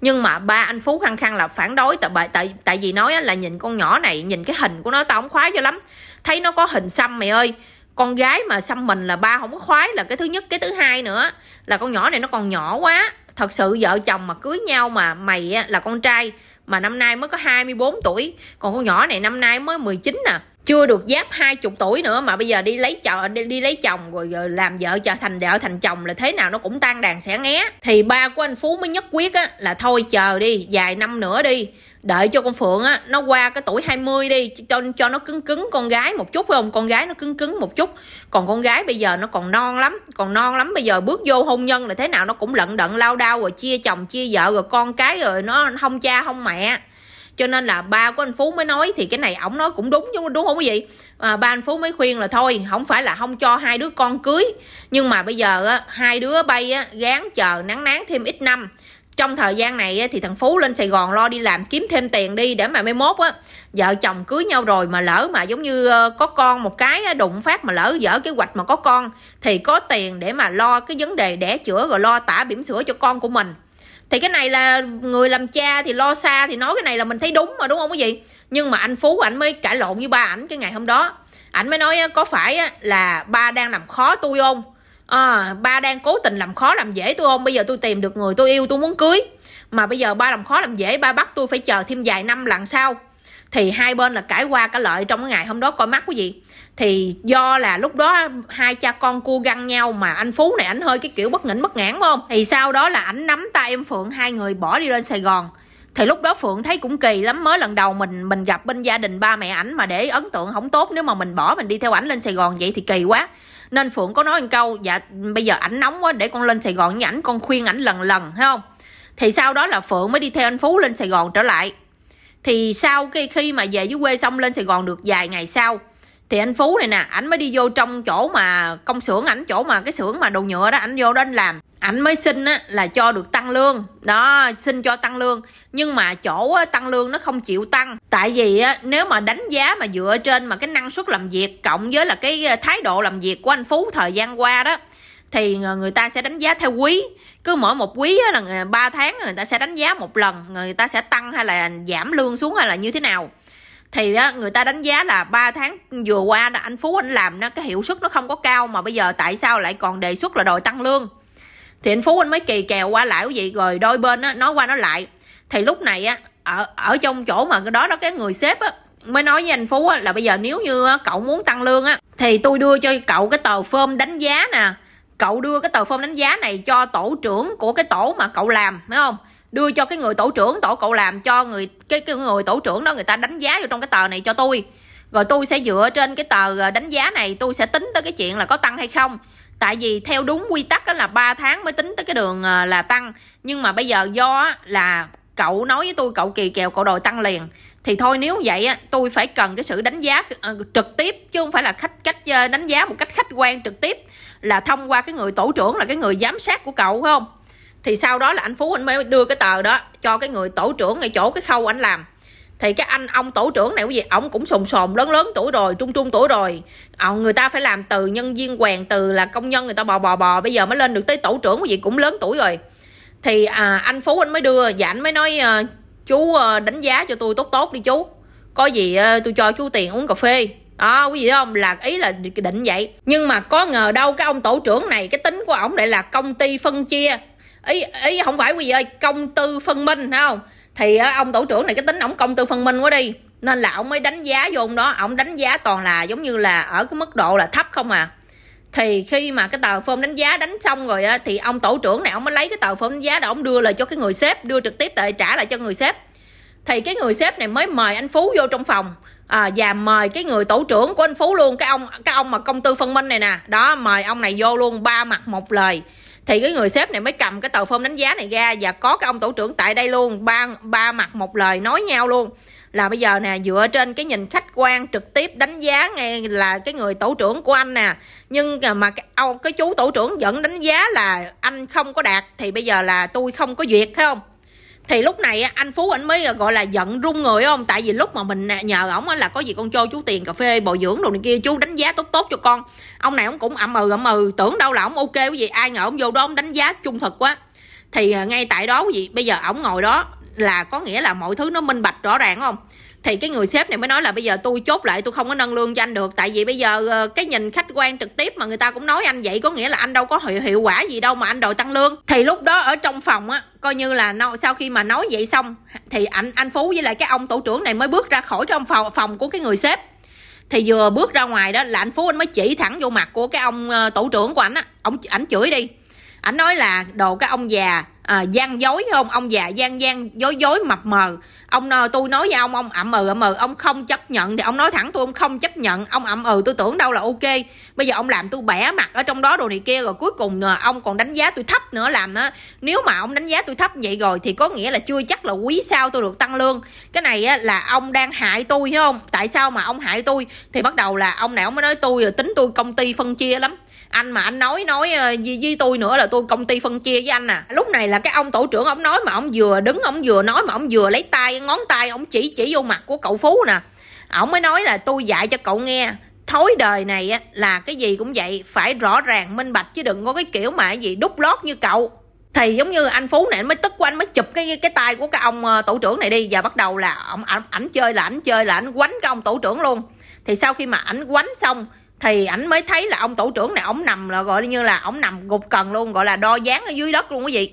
nhưng mà ba anh phú khăng khăng là phản đối tại tại tại vì nói là nhìn con nhỏ này nhìn cái hình của nó tao không khoái cho lắm thấy nó có hình xăm mày ơi con gái mà xăm mình là ba không có khoái là cái thứ nhất cái thứ hai nữa là con nhỏ này nó còn nhỏ quá thật sự vợ chồng mà cưới nhau mà mày á, là con trai mà năm nay mới có 24 tuổi còn con nhỏ này năm nay mới 19 nè à. chưa được giáp hai chục tuổi nữa mà bây giờ đi lấy chợ đi, đi lấy chồng rồi, rồi làm vợ chờ thành vợ thành chồng là thế nào nó cũng tan đàn sẽ ngé thì ba của anh Phú mới nhất quyết á, là thôi chờ đi vài năm nữa đi đợi cho con phượng á nó qua cái tuổi 20 đi cho cho nó cứng cứng con gái một chút phải không con gái nó cứng cứng một chút còn con gái bây giờ nó còn non lắm còn non lắm bây giờ bước vô hôn nhân là thế nào nó cũng lận đận lao đao rồi chia chồng chia vợ rồi con cái rồi nó không cha không mẹ cho nên là ba của anh phú mới nói thì cái này ổng nói cũng đúng đúng, đúng không quý vị à, ba anh phú mới khuyên là thôi không phải là không cho hai đứa con cưới nhưng mà bây giờ á, hai đứa bay á, gán chờ nắng nán thêm ít năm trong thời gian này thì thằng phú lên sài gòn lo đi làm kiếm thêm tiền đi để mà mai mốt á vợ chồng cưới nhau rồi mà lỡ mà giống như ờ, có con một cái đụng phát mà lỡ dở kế hoạch mà có con thì có tiền để mà lo cái vấn đề đẻ chữa rồi lo tả bỉm sữa cho con của mình thì cái này là người làm cha thì lo xa thì nói cái này là mình thấy đúng mà đúng không quý vị nhưng mà anh phú ảnh mới cãi lộn với ba ảnh cái ngày hôm đó ảnh mới nói có phải là ba đang làm khó tôi không à, ba đang cố tình làm khó làm dễ tôi không bây giờ tôi tìm được người tôi yêu tôi muốn cưới mà bây giờ ba làm khó làm dễ ba bắt tôi phải chờ thêm vài năm lần sau thì hai bên là cãi qua cả lợi trong cái ngày hôm đó coi mắt quý vị thì do là lúc đó hai cha con cua găng nhau mà anh phú này ảnh hơi cái kiểu bất nghỉnh bất ngãn phải không thì sau đó là ảnh nắm tay em phượng hai người bỏ đi lên sài gòn thì lúc đó phượng thấy cũng kỳ lắm mới lần đầu mình mình gặp bên gia đình ba mẹ ảnh mà để ấn tượng không tốt nếu mà mình bỏ mình đi theo ảnh lên sài gòn vậy thì kỳ quá nên phượng có nói một câu dạ bây giờ ảnh nóng quá để con lên sài gòn với ảnh con khuyên ảnh lần lần thấy không thì sau đó là phượng mới đi theo anh phú lên sài gòn trở lại thì sau cái khi mà về dưới quê xong lên sài gòn được vài ngày sau thì anh phú này nè ảnh mới đi vô trong chỗ mà công xưởng ảnh chỗ mà cái xưởng mà đồ nhựa đó ảnh vô đó anh làm ảnh mới xin á, là cho được tăng lương đó xin cho tăng lương nhưng mà chỗ á, tăng lương nó không chịu tăng tại vì á, nếu mà đánh giá mà dựa trên mà cái năng suất làm việc cộng với là cái ờ, thái độ làm việc của anh phú thời gian qua đó thì ờ, người ta sẽ đánh giá theo quý cứ mỗi một quý á, là 3 ờ, tháng người ta sẽ đánh giá một lần người ta sẽ tăng hay là giảm lương xuống hay là như thế nào thì á, người ta đánh giá là 3 tháng vừa qua anh Phú anh làm nó cái hiệu suất nó không có cao mà bây giờ tại sao lại còn đề xuất là đòi tăng lương thì anh phú anh mới kỳ kèo qua lại cái gì rồi đôi bên á nói qua nói lại thì lúc này á ở ở trong chỗ mà cái đó đó cái người sếp á mới nói với anh phú á, là bây giờ nếu như cậu muốn tăng lương á thì tôi đưa cho cậu cái tờ phơm đánh giá nè cậu đưa cái tờ phơm đánh giá này cho tổ trưởng của cái tổ mà cậu làm phải không đưa cho cái người tổ trưởng tổ cậu làm cho người cái cái người tổ trưởng đó người ta đánh giá vô trong cái tờ này cho tôi rồi tôi sẽ dựa trên cái tờ ờ, đánh giá này tôi sẽ tính tới cái chuyện là có tăng hay không tại vì theo đúng quy tắc đó là 3 tháng mới tính tới cái đường ờ, là tăng nhưng mà bây giờ do là cậu nói với tôi cậu kỳ kèo cậu đòi tăng liền thì thôi nếu vậy tôi phải cần cái sự đánh giá ờ, trực tiếp chứ không phải là khách cách ờ, đánh giá một cách khách quan trực tiếp là thông qua cái người tổ trưởng là cái người giám sát của cậu phải không thì sau đó là anh phú anh mới đưa cái tờ đó cho cái người tổ trưởng ngay chỗ cái khâu anh làm thì cái anh ông tổ trưởng này cái gì ông cũng sồn sồn lớn lớn tuổi rồi trung trung tuổi rồi ông ờ, người ta phải làm từ nhân viên quèn từ là công nhân người ta bò bò bò bây giờ mới lên được tới tổ trưởng cái gì cũng lớn tuổi rồi thì à, anh phú anh mới đưa và dạ anh mới nói à, chú à, đánh giá cho tôi tốt tốt đi chú có gì à, tôi cho chú tiền uống cà phê đó quý vị thấy không là ý là định vậy nhưng mà có ngờ đâu cái ông tổ trưởng này cái tính của ổng lại là công ty phân chia ý ý không phải quý vị ơi công tư phân minh không thì ờ, ông tổ trưởng này cái tính ổng công tư phân minh quá đi nên là ổng mới đánh giá vô ông đó ổng đánh giá toàn là giống như là ở cái mức độ là thấp không à thì khi mà cái tờ phơm đánh giá đánh xong rồi á, thì ông tổ trưởng này ông mới lấy cái tờ phơm đánh giá đó ông đưa lại cho cái người sếp đưa trực tiếp tệ trả lại cho người sếp thì cái người sếp này mới mời anh phú vô trong phòng à, và mời cái người tổ trưởng của anh phú luôn cái ông cái ông mà công tư phân minh này nè đó mời ông này vô luôn ba mặt một lời thì cái người sếp này mới cầm cái tờ phơm đánh giá này ra và có cái ông tổ trưởng tại đây luôn ba ba mặt một lời nói nhau luôn là bây giờ nè dựa trên cái nhìn khách quan trực tiếp đánh giá ngay là cái người tổ trưởng của anh nè nhưng mà cái, ông cái chú tổ trưởng vẫn đánh giá là anh không có đạt thì bây giờ là tôi không có duyệt phải không thì lúc này anh phú anh mới ờ, gọi là giận run người không tại vì lúc mà mình à, nhờ ổng là có gì con cho chú tiền cà phê bồi dưỡng đồ này kia chú đánh giá tốt tốt cho con ông này ông cũng ậm ừ ậm ừ tưởng đâu là ổng ok cái gì ai ngờ ổng vô đó ông đánh giá trung thực quá thì à, ngay tại đó quý vị bây giờ ổng ngồi đó là có nghĩa là mọi thứ nó minh bạch rõ ràng không thì cái người sếp này mới nói là bây giờ tôi chốt lại tôi không có nâng lương cho anh được tại vì bây giờ ờ, cái nhìn khách quan trực tiếp mà người ta cũng nói anh vậy có nghĩa là anh đâu có hiệu, hiệu quả gì đâu mà anh đòi tăng lương thì lúc đó ở trong phòng á coi như là nó, sau khi mà nói vậy xong thì anh anh phú với lại cái ông tổ trưởng này mới bước ra khỏi cái ông phòng phòng của cái người sếp thì vừa bước ra ngoài đó là anh phú anh mới chỉ thẳng vô mặt của cái ông ờ, tổ trưởng của anh á ông ảnh chửi đi ảnh nói là đồ cái ông già à, gian dối không ông già gian gian dối dối mập mờ ông tôi nói với ông ông ậm ừ ậm ừ ông không chấp nhận thì ông nói thẳng tôi ông không chấp nhận ông ậm ừ tôi tưởng đâu là ok bây giờ ông làm tôi bẻ mặt ở trong đó đồ này kia rồi cuối cùng à, ông còn đánh giá tôi thấp nữa làm đó à, nếu mà ông đánh giá tôi thấp vậy rồi thì có nghĩa là chưa chắc là quý sau tôi được tăng lương cái này á, là ông đang hại tôi hiểu không tại sao mà ông hại tôi thì bắt đầu là ông này ông mới nói tôi à, tính tôi công ty phân chia lắm anh mà anh nói nói ờ, với, với tôi nữa là tôi công ty phân chia với anh à lúc này là cái ông tổ trưởng ông nói mà ông vừa đứng ông vừa nói mà ông vừa lấy tay ngón tay ông chỉ chỉ vô mặt của cậu phú nè ông mới nói là tôi dạy cho cậu nghe thối đời này á là cái gì cũng vậy phải rõ ràng minh bạch chứ đừng có cái kiểu mà cái gì đúc lót như cậu thì giống như anh phú này anh mới tức của anh mới chụp cái cái tay của cái ông ờ, tổ trưởng này đi và bắt đầu là ông ảnh ảnh chơi là ảnh chơi là ảnh quánh cái ông tổ trưởng luôn thì sau khi mà ảnh quánh xong thì ảnh mới thấy là ông tổ trưởng này ổng nằm là gọi như là ổng nằm gục cần luôn gọi là đo dáng ở dưới đất luôn quý vị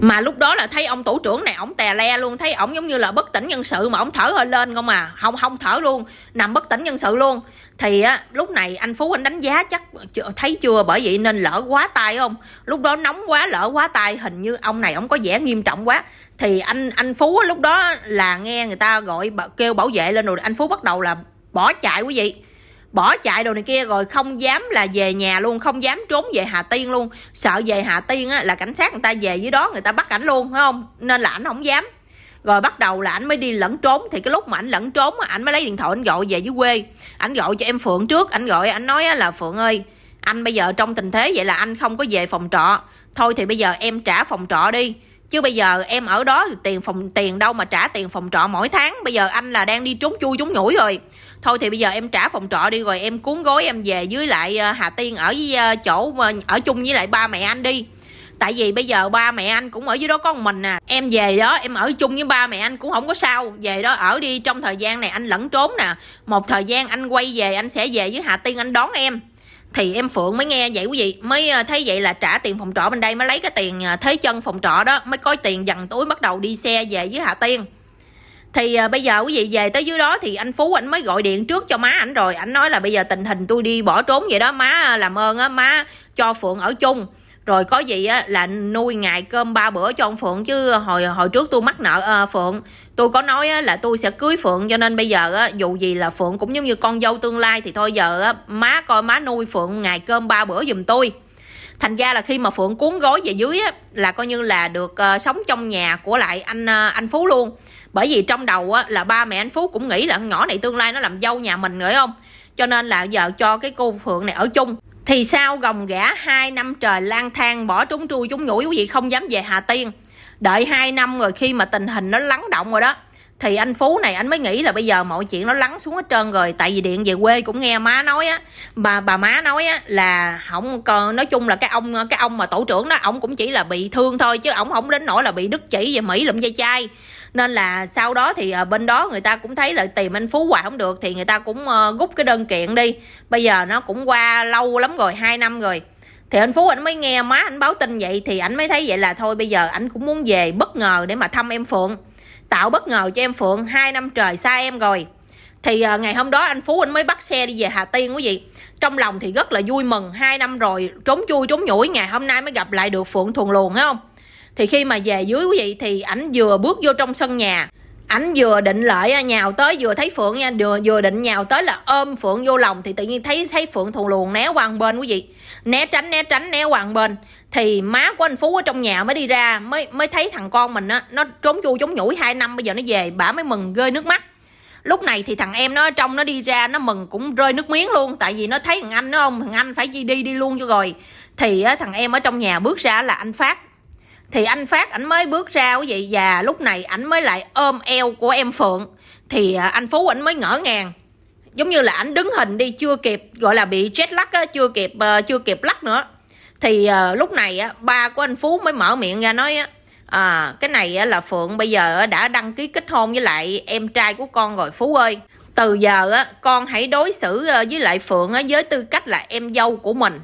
mà lúc đó là thấy ông tổ trưởng này ổng tè le luôn thấy ổng giống như là bất tỉnh nhân sự mà ổng thở hơi lên không à không không thở luôn nằm bất tỉnh nhân sự luôn thì á lúc này anh phú anh đánh giá chắc thấy chưa bởi vậy nên lỡ quá tay không lúc đó nóng quá lỡ quá tay hình như ông này ổng có vẻ nghiêm trọng quá thì anh anh phú lúc đó là nghe người ta gọi kêu bảo vệ lên rồi anh phú bắt đầu là bỏ chạy quý vị bỏ chạy đồ này kia rồi không dám là về nhà luôn không dám trốn về hà tiên luôn sợ về hà tiên á, là cảnh sát người ta về dưới đó người ta bắt ảnh luôn phải không nên là ảnh không dám rồi bắt đầu là ảnh mới đi lẫn trốn thì cái lúc mà ảnh lẫn trốn ảnh mới lấy điện thoại ảnh gọi về dưới quê ảnh gọi cho em phượng trước ảnh gọi ảnh nói là phượng ơi anh bây giờ trong tình thế vậy là anh không có về phòng trọ thôi thì bây giờ em trả phòng trọ đi chứ bây giờ em ở đó tiền phòng tiền đâu mà trả tiền phòng trọ mỗi tháng bây giờ anh là đang đi trốn chui trốn nhủi rồi thôi thì bây giờ em trả phòng trọ đi rồi em cuốn gối em về dưới lại ờ, hà tiên ở ờ, chỗ ở chung với lại ba mẹ anh đi tại vì bây giờ ba mẹ anh cũng ở dưới đó có một mình nè à. em về đó em ở chung với ba mẹ anh cũng không có sao về đó ở đi trong thời gian này anh lẫn trốn nè một thời gian anh quay về anh sẽ về với hà tiên anh đón em thì em phượng mới nghe vậy quý vị mới ờ, thấy vậy là trả tiền phòng trọ bên đây mới lấy cái tiền ờ, thế chân phòng trọ đó mới có tiền dằn túi bắt đầu đi xe về với hà tiên thì ờ, bây giờ quý vị về tới dưới đó thì anh phú anh mới gọi điện trước cho má ảnh rồi ảnh nói là bây giờ tình hình tôi đi bỏ trốn vậy đó má làm ơn á má cho phượng ở chung rồi có gì á là nuôi ngày cơm ba bữa cho ông phượng chứ hồi hồi trước tôi mắc nợ à, phượng tôi có nói á, là tôi sẽ cưới phượng cho nên bây giờ á, dù gì là phượng cũng giống như con dâu tương lai thì thôi giờ á, má coi má nuôi phượng ngày cơm ba bữa giùm tôi thành ra là khi mà phượng cuốn gói về dưới á, là coi như là được uh, sống trong nhà của lại anh uh, anh phú luôn bởi vì trong đầu á, là ba mẹ anh phú cũng nghĩ là nhỏ này tương lai nó làm dâu nhà mình nữa không cho nên là giờ cho cái cô phượng này ở chung thì sao gồng gã hai năm trời lang thang bỏ trúng tru trúng nhủi quý vị không dám về hà tiên đợi hai năm rồi khi mà tình hình nó lắng động rồi đó thì anh phú này anh mới nghĩ là bây giờ mọi chuyện nó lắng xuống hết trơn rồi tại vì điện về quê cũng nghe má nói á bà bà má nói á là không nói chung là cái ông cái ông mà tổ trưởng đó ông cũng chỉ là bị thương thôi chứ ông không đến nỗi là bị đứt chỉ về mỹ lụm dây chai nên là sau đó thì ờ, bên đó người ta cũng thấy là tìm anh phú hoài không được thì người ta cũng ờ, rút cái đơn kiện đi bây giờ nó cũng qua lâu lắm rồi hai năm rồi thì anh phú anh mới nghe má anh báo tin vậy thì anh mới thấy vậy là thôi bây giờ anh cũng muốn về bất ngờ để mà thăm em phượng tạo bất ngờ cho em phượng hai năm trời xa em rồi thì ờ, ngày hôm đó anh phú anh mới bắt xe đi về hà tiên quý vị trong lòng thì rất là vui mừng hai năm rồi trốn chui trốn nhủi ngày hôm nay mới gặp lại được phượng thuần luồn phải không thì khi mà về dưới quý vị thì ảnh vừa bước vô trong sân nhà ảnh vừa định lợi à, nhào tới vừa thấy phượng nha vừa vừa định nhào tới là ôm phượng vô lòng thì tự nhiên thấy thấy phượng thù luồn né qua bên quý vị né tránh né tránh né qua bên thì má của anh phú ở trong nhà mới đi ra mới mới thấy thằng con mình á nó trốn chu trốn nhủi hai năm bây giờ nó về bả mới mừng rơi nước mắt lúc này thì thằng em nó trong nó đi ra nó mừng cũng rơi nước miếng luôn tại vì nó thấy thằng anh nó không thằng anh phải đi đi đi luôn cho rồi thì á, thằng em ở trong nhà bước ra là anh phát thì anh phát ảnh mới bước ra quý vị và lúc này ảnh mới lại ôm eo của em phượng thì à, anh phú ảnh mới ngỡ ngàng giống như là ảnh đứng hình đi chưa kịp gọi là bị chết lắc á, chưa kịp ờ, chưa kịp lắc nữa thì ờ, lúc này á, ba của anh phú mới mở miệng ra nói á, à, cái này á, là phượng bây giờ đã đăng ký kết hôn với lại em trai của con rồi phú ơi từ giờ á, con hãy đối xử ờ, với lại phượng á, với tư cách là em dâu của mình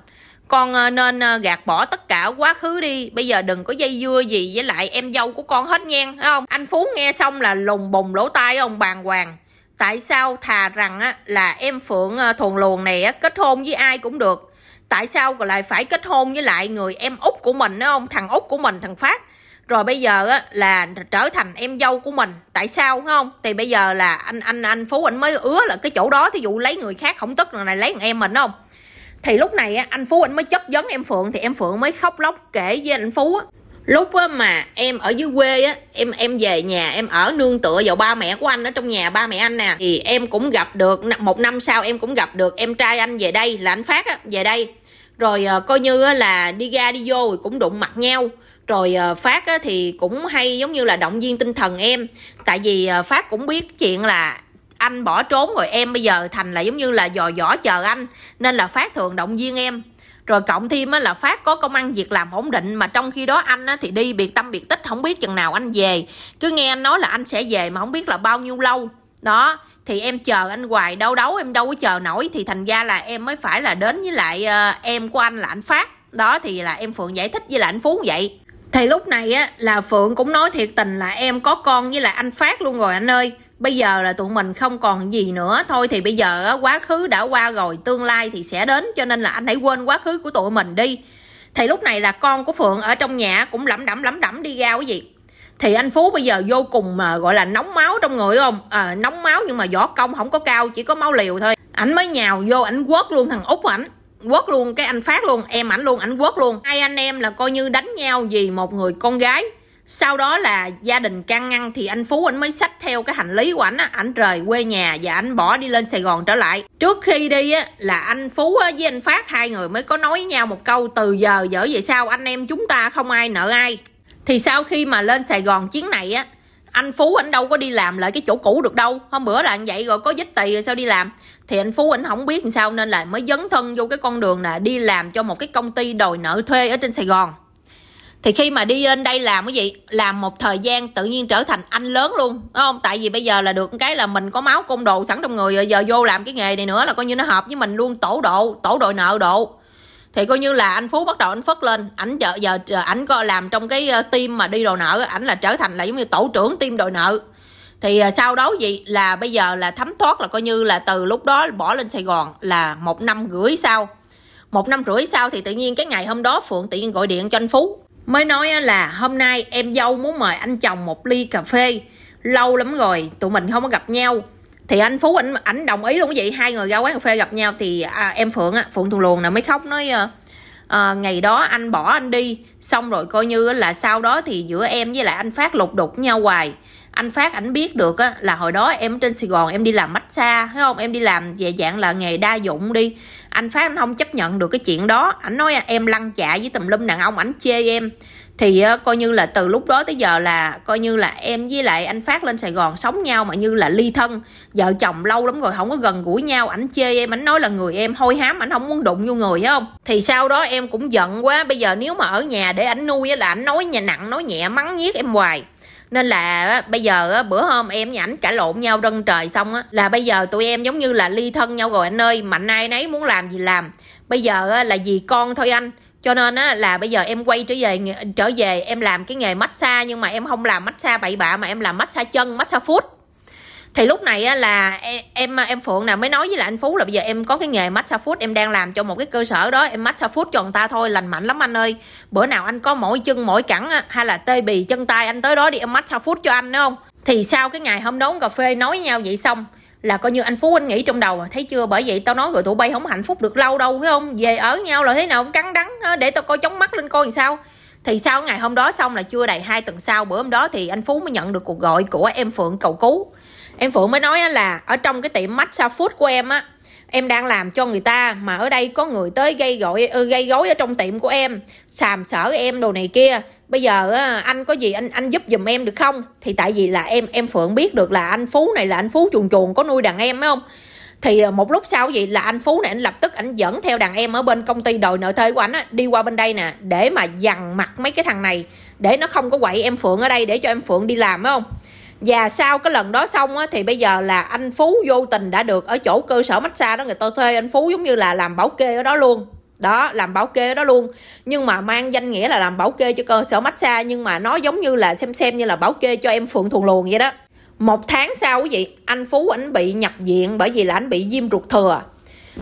con ờ, nên ờ, gạt bỏ tất cả quá khứ đi bây giờ đừng có dây dưa gì với lại em dâu của con hết nhen không anh phú nghe xong là lùng bùng lỗ tai ông bàng hoàng tại sao thà rằng á, là em phượng ờ, thuần luồng này á, kết hôn với ai cũng được tại sao còn lại phải kết hôn với lại người em út của mình đó không thằng út của mình thằng phát rồi bây giờ á, là trở thành em dâu của mình tại sao không thì bây giờ là anh anh anh phú anh mới ứa là cái chỗ đó thí dụ lấy người khác không tức rồi này lấy thằng em mình không thì lúc này anh phú anh mới chất vấn em phượng thì em phượng mới khóc lóc kể với anh phú lúc mà em ở dưới quê á em em về nhà em ở nương tựa vào ba mẹ của anh ở trong nhà ba mẹ anh nè thì em cũng gặp được một năm sau em cũng gặp được em trai anh về đây là anh phát á về đây rồi ờ, coi như là đi ra đi vô cũng đụng mặt nhau rồi ờ, phát thì cũng hay giống như là động viên tinh thần em tại vì ờ, phát cũng biết chuyện là anh bỏ trốn rồi em bây giờ thành là giống như là dò dỏ chờ anh nên là phát thường động viên em rồi cộng thêm á, là phát có công ăn việc làm ổn định mà trong khi đó anh thì đi biệt tâm biệt tích không biết chừng nào anh về cứ nghe anh nói là anh sẽ về mà không biết là bao nhiêu lâu đó thì em chờ anh hoài đâu đấu em đâu có chờ nổi thì thành ra là em mới phải là đến với lại uh, em của anh là anh phát đó thì là em phượng giải thích với lại anh phú vậy thì lúc này á là phượng cũng nói thiệt tình là em có con với lại anh phát luôn rồi anh ơi bây giờ là tụi mình không còn gì nữa thôi thì bây giờ quá khứ đã qua rồi tương lai thì sẽ đến cho nên là anh hãy quên quá khứ của tụi mình đi thì lúc này là con của phượng ở trong nhà cũng lẩm đẩm lẩm đẩm đi ra cái gì thì anh phú bây giờ vô cùng mà gọi là nóng máu trong người không à, nóng máu nhưng mà võ công không có cao chỉ có máu liều thôi ảnh mới nhào vô ảnh quất luôn thằng út ảnh quất luôn cái anh phát luôn em ảnh luôn ảnh quất luôn hai anh em là coi như đánh nhau vì một người con gái sau đó là gia đình can ngăn thì anh phú anh mới xách theo cái hành lý của anh á ảnh rời quê nhà và anh bỏ đi lên sài gòn trở lại trước khi đi á là anh phú với anh phát hai người mới có nói với nhau một câu từ giờ dở về sau anh em chúng ta không ai nợ ai thì sau khi mà lên sài gòn chuyến này á anh phú anh đâu có đi làm lại cái chỗ cũ được đâu hôm bữa là anh vậy rồi có dít tì rồi sao đi làm thì anh phú anh không biết làm sao nên là mới dấn thân vô cái con đường là đi làm cho một cái công ty đòi nợ thuê ở trên sài gòn thì khi mà đi lên đây làm cái gì làm một thời gian tự nhiên trở thành anh lớn luôn đúng không tại vì bây giờ là được cái là mình có máu côn đồ sẵn trong người rồi giờ vô làm cái nghề này nữa là coi như nó hợp với mình luôn tổ độ tổ đội nợ độ thì coi như là anh phú bắt đầu anh phất lên ảnh giờ giờ ảnh coi làm trong cái ờ, team mà đi đồ nợ ảnh là trở thành là giống như tổ trưởng team đội nợ thì ờ, sau đó gì là bây giờ là thấm thoát là coi như là từ lúc đó bỏ lên sài gòn là một năm rưỡi sau một năm rưỡi sau thì tự nhiên cái ngày hôm đó phượng tự nhiên gọi điện cho anh phú mới nói là hôm nay em dâu muốn mời anh chồng một ly cà phê lâu lắm rồi tụi mình không có gặp nhau thì anh phú ảnh ảnh đồng ý luôn quý vị hai người ra quán cà phê gặp nhau thì à, em phượng á phượng thuần luồng nè mới khóc nói à, ngày đó anh bỏ anh đi xong rồi coi như là sau đó thì giữa em với lại anh phát lục đục nhau hoài anh phát ảnh biết được á, là hồi đó em trên sài gòn em đi làm massage thấy không em đi làm về dạng là nghề đa dụng đi anh phát anh không chấp nhận được cái chuyện đó ảnh nói em lăn chạ với tùm lum đàn ông ảnh chê em thì uh, coi như là từ lúc đó tới giờ là coi như là em với lại anh phát lên sài gòn sống nhau mà như là ly thân vợ chồng lâu lắm rồi không có gần gũi nhau ảnh chê em ảnh nói là người em hôi hám ảnh không muốn đụng vô người phải không thì sau đó em cũng giận quá bây giờ nếu mà ở nhà để ảnh nuôi là ảnh nói nhà nặng nói nhẹ mắng nhiếc em hoài nên là bây giờ bữa hôm em với ảnh cãi lộn nhau rân trời xong á là bây giờ tụi em giống như là ly thân nhau rồi anh ơi mạnh ai nấy muốn làm gì làm bây giờ là vì con thôi anh cho nên á là bây giờ em quay trở về trở về em làm cái nghề massage nhưng mà em không làm massage bậy bạ mà em làm massage chân massage foot thì lúc này là em em phượng nè mới nói với lại anh phú là bây giờ em có cái nghề massage food em đang làm cho một cái cơ sở đó em massage food cho người ta thôi lành mạnh lắm anh ơi bữa nào anh có mỗi chân mỗi cẳng hay là tê bì chân tay anh tới đó đi em massage food cho anh đúng không thì sau cái ngày hôm đó uống cà phê nói với nhau vậy xong là coi như anh phú anh nghĩ trong đầu thấy chưa bởi vậy tao nói rồi tụi bay không hạnh phúc được lâu đâu phải không về ở nhau là thế nào cũng cắn đắng để tao coi chóng mắt lên coi làm sao thì sau ngày hôm đó xong là chưa đầy hai tuần sau bữa hôm đó thì anh phú mới nhận được cuộc gọi của em phượng cầu cứu em phượng mới nói là ở trong cái tiệm massage food của em á em đang làm cho người ta mà ở đây có người tới gây gọi ờ, gây gối ở trong tiệm của em sàm sỡ em đồ này kia bây giờ anh có gì anh anh giúp giùm em được không thì tại vì là em em phượng biết được là anh phú này là anh phú chuồn chuồn có nuôi đàn em phải không thì ờ, một lúc sau vậy là anh phú này anh lập tức anh dẫn theo đàn em ở bên công ty đòi nợ thuê của anh á, đi qua bên đây nè để mà dằn mặt mấy cái thằng này để nó không có quậy em phượng ở đây để cho em phượng đi làm phải không và sau cái lần đó xong á, thì bây giờ là anh Phú vô tình đã được ở chỗ cơ sở massage đó người ta thuê anh Phú giống như là làm bảo kê ở đó luôn đó làm bảo kê đó luôn nhưng mà mang danh nghĩa là làm bảo kê cho cơ sở massage nhưng mà nó giống như là xem xem như là bảo kê cho em phượng thuần luồng vậy đó một tháng sau quý vị anh phú ảnh bị nhập viện bởi vì là anh bị viêm ruột thừa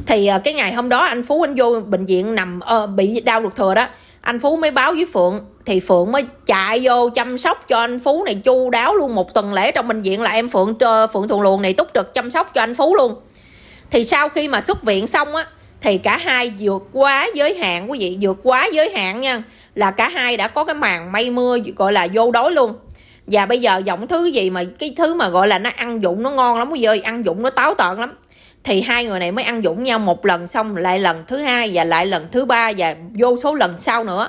thì à, cái ngày hôm đó anh phú anh vô bệnh viện nằm uh, bị đau ruột thừa đó anh phú mới báo với phượng thì phượng mới chạy vô chăm sóc cho anh phú này chu đáo luôn một tuần lễ trong bệnh viện là em phượng phượng thuận luồng này túc trực chăm sóc cho anh phú luôn thì sau khi mà xuất viện xong á thì cả hai vượt quá giới hạn quý vị vượt quá giới hạn nha là cả hai đã có cái màn mây mưa gọi là vô đối luôn và bây giờ giọng thứ gì mà cái thứ mà gọi là nó ăn dụng nó ngon lắm quý vị ăn dụng nó táo tợn lắm thì hai người này mới ăn dũng nhau một lần xong lại lần thứ hai và lại lần thứ ba và vô số lần sau nữa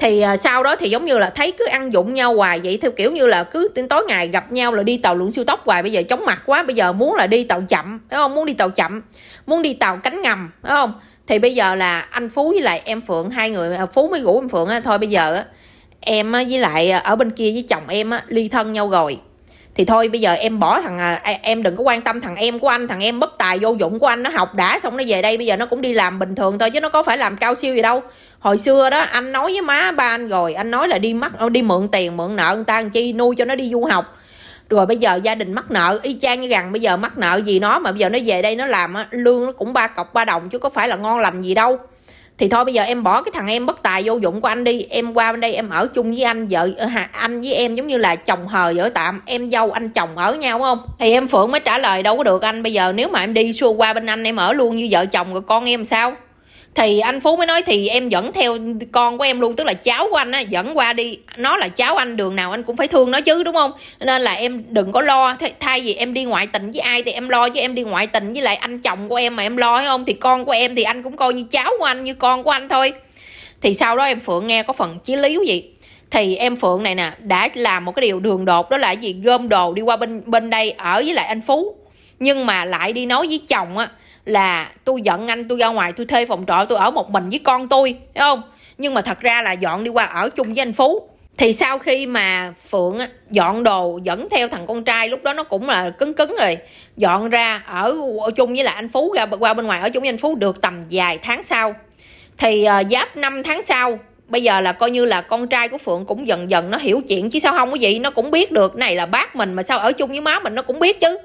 thì à, sau đó thì giống như là thấy cứ ăn dụng nhau hoài vậy theo kiểu như là cứ tối ngày gặp nhau là đi tàu lượn siêu tốc hoài bây giờ chóng mặt quá bây giờ muốn là đi tàu chậm phải không muốn đi tàu chậm muốn đi tàu cánh ngầm phải không thì bây giờ là anh phú với lại em phượng hai người à, phú mới ngủ em phượng thôi bây giờ em với lại à, ở bên kia với chồng em ly thân nhau rồi thì thôi bây giờ em bỏ thằng em đừng có quan tâm thằng em của anh thằng em bất tài vô dụng của anh nó học đã xong nó về đây bây giờ nó cũng đi làm bình thường thôi chứ nó có phải làm cao siêu gì đâu hồi xưa đó anh nói với má ba anh rồi anh nói là đi mắc ờ, đi mượn tiền mượn nợ người ta làm chi nuôi cho nó đi du học rồi bây giờ gia đình mắc nợ y chang như rằng bây giờ mắc nợ gì nó mà bây giờ nó về đây nó làm lương nó cũng ba cọc ba đồng chứ có phải là ngon lành gì đâu thì thôi bây giờ em bỏ cái thằng em bất tài vô dụng của anh đi em qua bên đây em ở chung với anh vợ ờ, anh với em giống như là chồng hờ vợ tạm em dâu anh chồng ở nhau không thì em phượng mới trả lời đâu có được anh bây giờ nếu mà em đi xua qua bên anh em ở luôn như vợ chồng rồi con em sao thì anh phú mới nói thì em dẫn theo con của em luôn tức là cháu của anh á dẫn qua đi nó là cháu anh đường nào anh cũng phải thương nó chứ đúng không nên là em đừng có lo thay vì em đi ngoại tình với ai thì em lo chứ em đi ngoại tình với lại anh chồng của em mà em lo hay không thì con của em thì anh cũng coi như cháu của anh như con của anh thôi thì sau đó em phượng nghe có phần chí lý gì thì em phượng này nè đã làm một cái điều đường đột đó là gì gom đồ đi qua bên bên đây ở với lại anh phú nhưng mà lại đi nói với chồng á là tôi giận anh tôi ra ngoài tôi thuê phòng trọ tôi ở một mình với con tôi thấy không nhưng mà thật ra là dọn đi qua ở chung với anh phú thì sau khi mà phượng dọn đồ dẫn theo thằng con trai lúc đó nó cũng là cứng cứng rồi dọn ra ở, chung với là anh phú ra qua bên ngoài ở chung với anh phú được tầm vài tháng sau thì ờ, giáp 5 tháng sau bây giờ là coi như là con trai của phượng cũng dần dần nó hiểu chuyện chứ sao không cái gì nó cũng biết được này là bác mình mà sao ở chung với má mình nó cũng biết chứ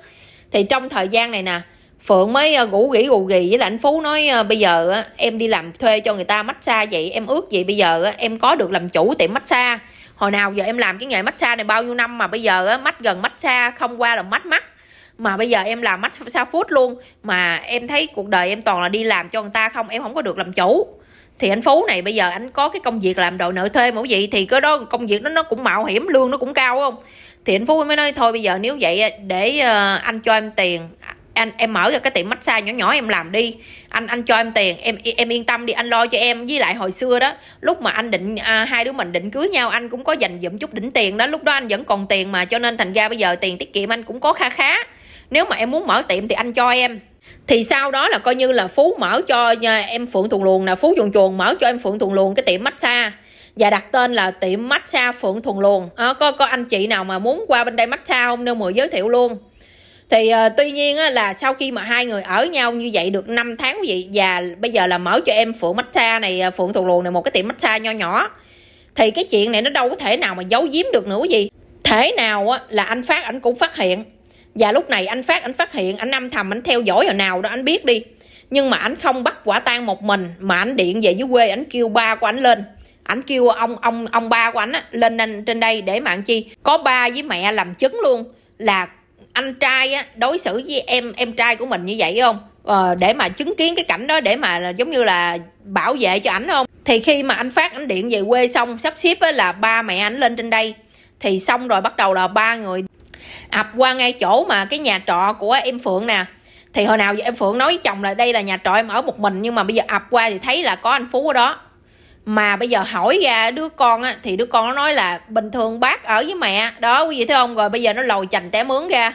thì trong thời gian này nè phượng mới ờ, ngủ gỉ gù gì với lại anh phú nói ờ, bây giờ ờ, em đi làm thuê cho người ta massage vậy em ước gì bây giờ em có được làm chủ tiệm massage hồi nào giờ em làm cái nghề massage này bao nhiêu năm mà bây giờ mách gần xa không qua là mách mắt mà bây giờ em làm xa food luôn mà em thấy cuộc đời em toàn là đi làm cho người ta không em không có được làm chủ thì anh phú này bây giờ anh có cái công việc làm đội nợ thuê mẫu gì thì cái đó công việc đó nó cũng mạo hiểm lương nó cũng cao không thì anh phú mới nói thôi bây giờ nếu vậy để anh cho em tiền anh em mở ra cái tiệm massage nhỏ nhỏ em làm đi anh anh cho em tiền em em yên tâm đi anh lo cho em với lại hồi xưa đó lúc mà anh định à, hai đứa mình định cưới nhau anh cũng có dành dụm chút đỉnh tiền đó lúc đó anh vẫn còn tiền mà cho nên thành ra bây giờ tiền tiết kiệm anh cũng có kha khá nếu mà em muốn mở tiệm thì anh cho em thì sau đó là coi như là phú mở cho à, em phượng thuần luồn nè phú chuồn chuồn mở cho em phượng thuần luồn cái tiệm massage và đặt tên là tiệm massage phượng thuần luồn à, có có anh chị nào mà muốn qua bên đây massage không nêu mười giới thiệu luôn thì uh, tuy nhiên á, là sau khi mà hai người ở nhau như vậy được 5 tháng quý vị và bây giờ là mở cho em phượng massage này ờ, phượng thuộc luồng này một cái tiệm massage nho nhỏ thì cái chuyện này nó đâu có thể nào mà giấu giếm được nữa quý vị thể nào á, là anh phát anh cũng phát hiện và lúc này anh phát anh phát hiện anh âm thầm anh theo dõi hồi nào đó anh biết đi nhưng mà anh không bắt quả tang một mình mà anh điện về dưới quê anh kêu ba của anh lên anh kêu ông ông ông ba của anh lên lên trên đây để mạng chi có ba với mẹ làm chứng luôn là anh trai á, đối xử với em em trai của mình như vậy không ờ, để mà chứng kiến cái cảnh đó để mà giống như là bảo vệ cho ảnh không thì khi mà anh phát ảnh điện về quê xong sắp xếp á, là ba mẹ ảnh lên trên đây thì xong rồi bắt đầu là ba người ập qua ngay chỗ mà cái nhà trọ của em phượng nè thì hồi nào em phượng nói với chồng là đây là nhà trọ em ở một mình nhưng mà bây giờ ập qua thì thấy là có anh phú ở đó mà bây giờ hỏi ra đứa con á thì đứa con nó nói là bình thường bác ở với mẹ đó quý vị thấy không rồi bây giờ nó lồi chành té mướn ra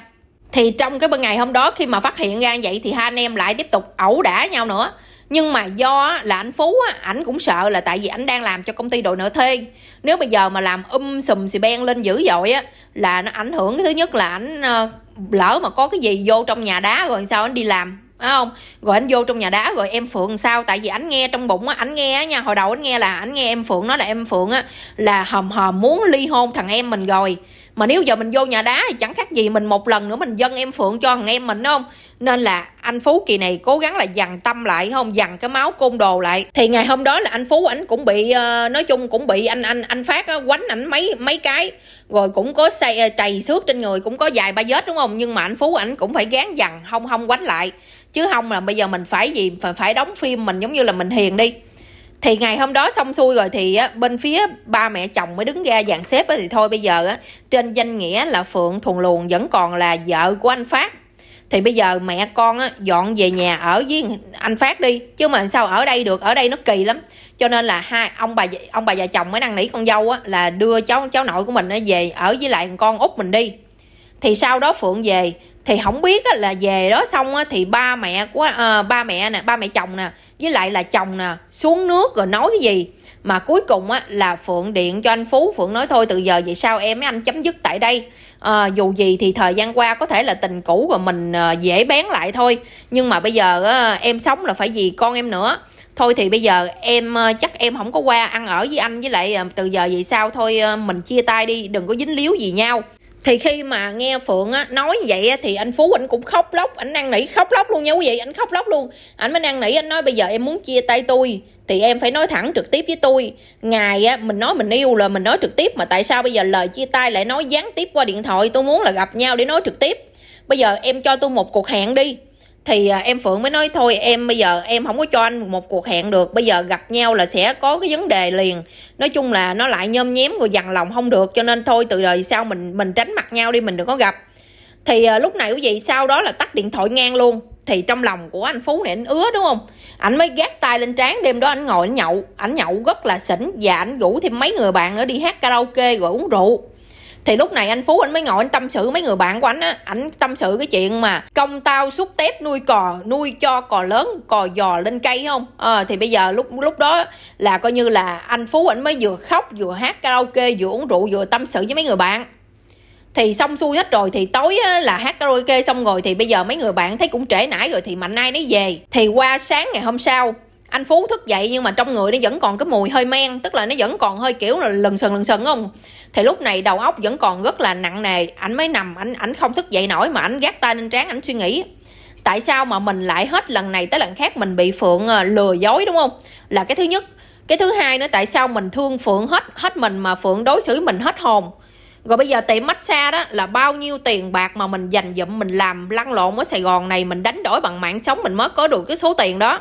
thì trong cái ngày hôm đó khi mà phát hiện ra vậy thì hai anh em lại tiếp tục ẩu đả nhau nữa nhưng mà do là anh phú á ảnh cũng sợ là tại vì ảnh đang làm cho công ty đội nợ thuê nếu bây giờ mà làm um sùm xì ben lên dữ dội á là nó ảnh hưởng cái thứ nhất là ảnh ờ, lỡ mà có cái gì vô trong nhà đá rồi sao anh đi làm phải không rồi anh vô trong nhà đá rồi em phượng sao tại vì anh nghe trong bụng á anh nghe á nha hồi đầu anh nghe là anh nghe em phượng nói là em phượng á là hầm hòm muốn ly hôn thằng em mình rồi mà nếu giờ mình vô nhà đá thì chẳng khác gì mình một lần nữa mình dâng em phượng cho thằng em mình đúng không nên là anh phú kỳ này cố gắng là dằn tâm lại không dằn cái máu côn đồ lại thì ngày hôm đó là anh phú ảnh cũng bị ờ, nói chung cũng bị anh anh anh phát á, quánh ảnh mấy mấy cái rồi cũng có xây trầy ờ, xước trên người cũng có vài ba vết đúng không nhưng mà anh phú ảnh cũng phải gán dằn không không quánh lại chứ không là bây giờ mình phải gì phải phải đóng phim mình giống như là mình hiền đi thì ngày hôm đó xong xuôi rồi thì bên phía ba mẹ chồng mới đứng ra dàn xếp á, thì thôi bây giờ trên danh nghĩa là phượng thuần luồn vẫn còn là vợ của anh phát thì bây giờ mẹ con á, dọn về nhà ở với anh phát đi chứ mà sao ở đây được ở đây nó kỳ lắm cho nên là hai ông bà ông bà già chồng mới năn nỉ con dâu á, là đưa cháu cháu nội của mình á, về ở với lại con út mình đi thì sau đó phượng về thì không biết là về đó xong thì ba mẹ của à, ba mẹ nè ba mẹ chồng nè với lại là chồng nè xuống nước rồi nói cái gì mà cuối cùng á là phượng điện cho anh phú phượng nói thôi từ giờ vậy sao em với anh chấm dứt tại đây à, dù gì thì thời gian qua có thể là tình cũ và mình à, dễ bén lại thôi nhưng mà bây giờ á, em sống là phải vì con em nữa thôi thì bây giờ em chắc em không có qua ăn ở với anh với lại từ giờ vậy sao thôi mình chia tay đi đừng có dính líu gì nhau thì khi mà nghe phượng á, nói vậy á, thì anh phú anh cũng khóc lóc anh năn nỉ khóc lóc luôn nha quý vị anh khóc lóc luôn anh mới năn nỉ anh nói bây giờ em muốn chia tay tôi thì em phải nói thẳng trực tiếp với tôi ngày á, mình nói mình yêu là mình nói trực tiếp mà tại sao bây giờ lời chia tay lại nói gián tiếp qua điện thoại tôi muốn là gặp nhau để nói trực tiếp bây giờ em cho tôi một cuộc hẹn đi thì à, em phượng mới nói thôi em bây giờ em không có cho anh một cuộc hẹn được bây giờ gặp nhau là sẽ có cái vấn đề liền nói chung là nó lại nhôm nhém rồi dằn lòng không được cho nên thôi từ đời sau mình mình tránh mặt nhau đi mình đừng có gặp thì à, lúc này quý vị sau đó là tắt điện thoại ngang luôn thì trong lòng của anh phú này anh ứa đúng không ảnh mới gác tay lên trán đêm đó anh ngồi anh nhậu ảnh nhậu rất là xỉn và ảnh rủ thêm mấy người bạn nữa đi hát karaoke rồi uống rượu thì lúc này anh phú anh mới ngồi anh tâm sự mấy người bạn của anh á ảnh tâm sự cái chuyện mà công tao xúc tép nuôi cò nuôi cho cò lớn cò giò lên cây không à, thì bây giờ lúc lúc đó là coi như là anh phú ảnh mới vừa khóc vừa hát karaoke vừa uống rượu vừa tâm sự với mấy người bạn thì xong xuôi hết rồi thì tối là hát karaoke xong rồi thì bây giờ mấy người bạn thấy cũng trễ nải rồi thì mạnh ai nấy về thì qua sáng ngày hôm sau anh phú thức dậy nhưng mà trong người nó vẫn còn cái mùi hơi men tức là nó vẫn còn hơi kiểu là lần sần lần sần không thì lúc này đầu óc vẫn còn rất là nặng nề anh mới nằm anh anh không thức dậy nổi mà anh gác tay lên trán anh suy nghĩ tại sao mà mình lại hết lần này tới lần khác mình bị phượng ờ, lừa dối đúng không là cái thứ nhất cái thứ hai nữa tại sao mình thương phượng hết hết mình mà phượng đối xử mình hết hồn rồi bây giờ tiệm massage đó là bao nhiêu tiền bạc mà mình dành dụm mình làm lăn lộn ở sài gòn này mình đánh đổi bằng mạng sống mình mới có được cái số tiền đó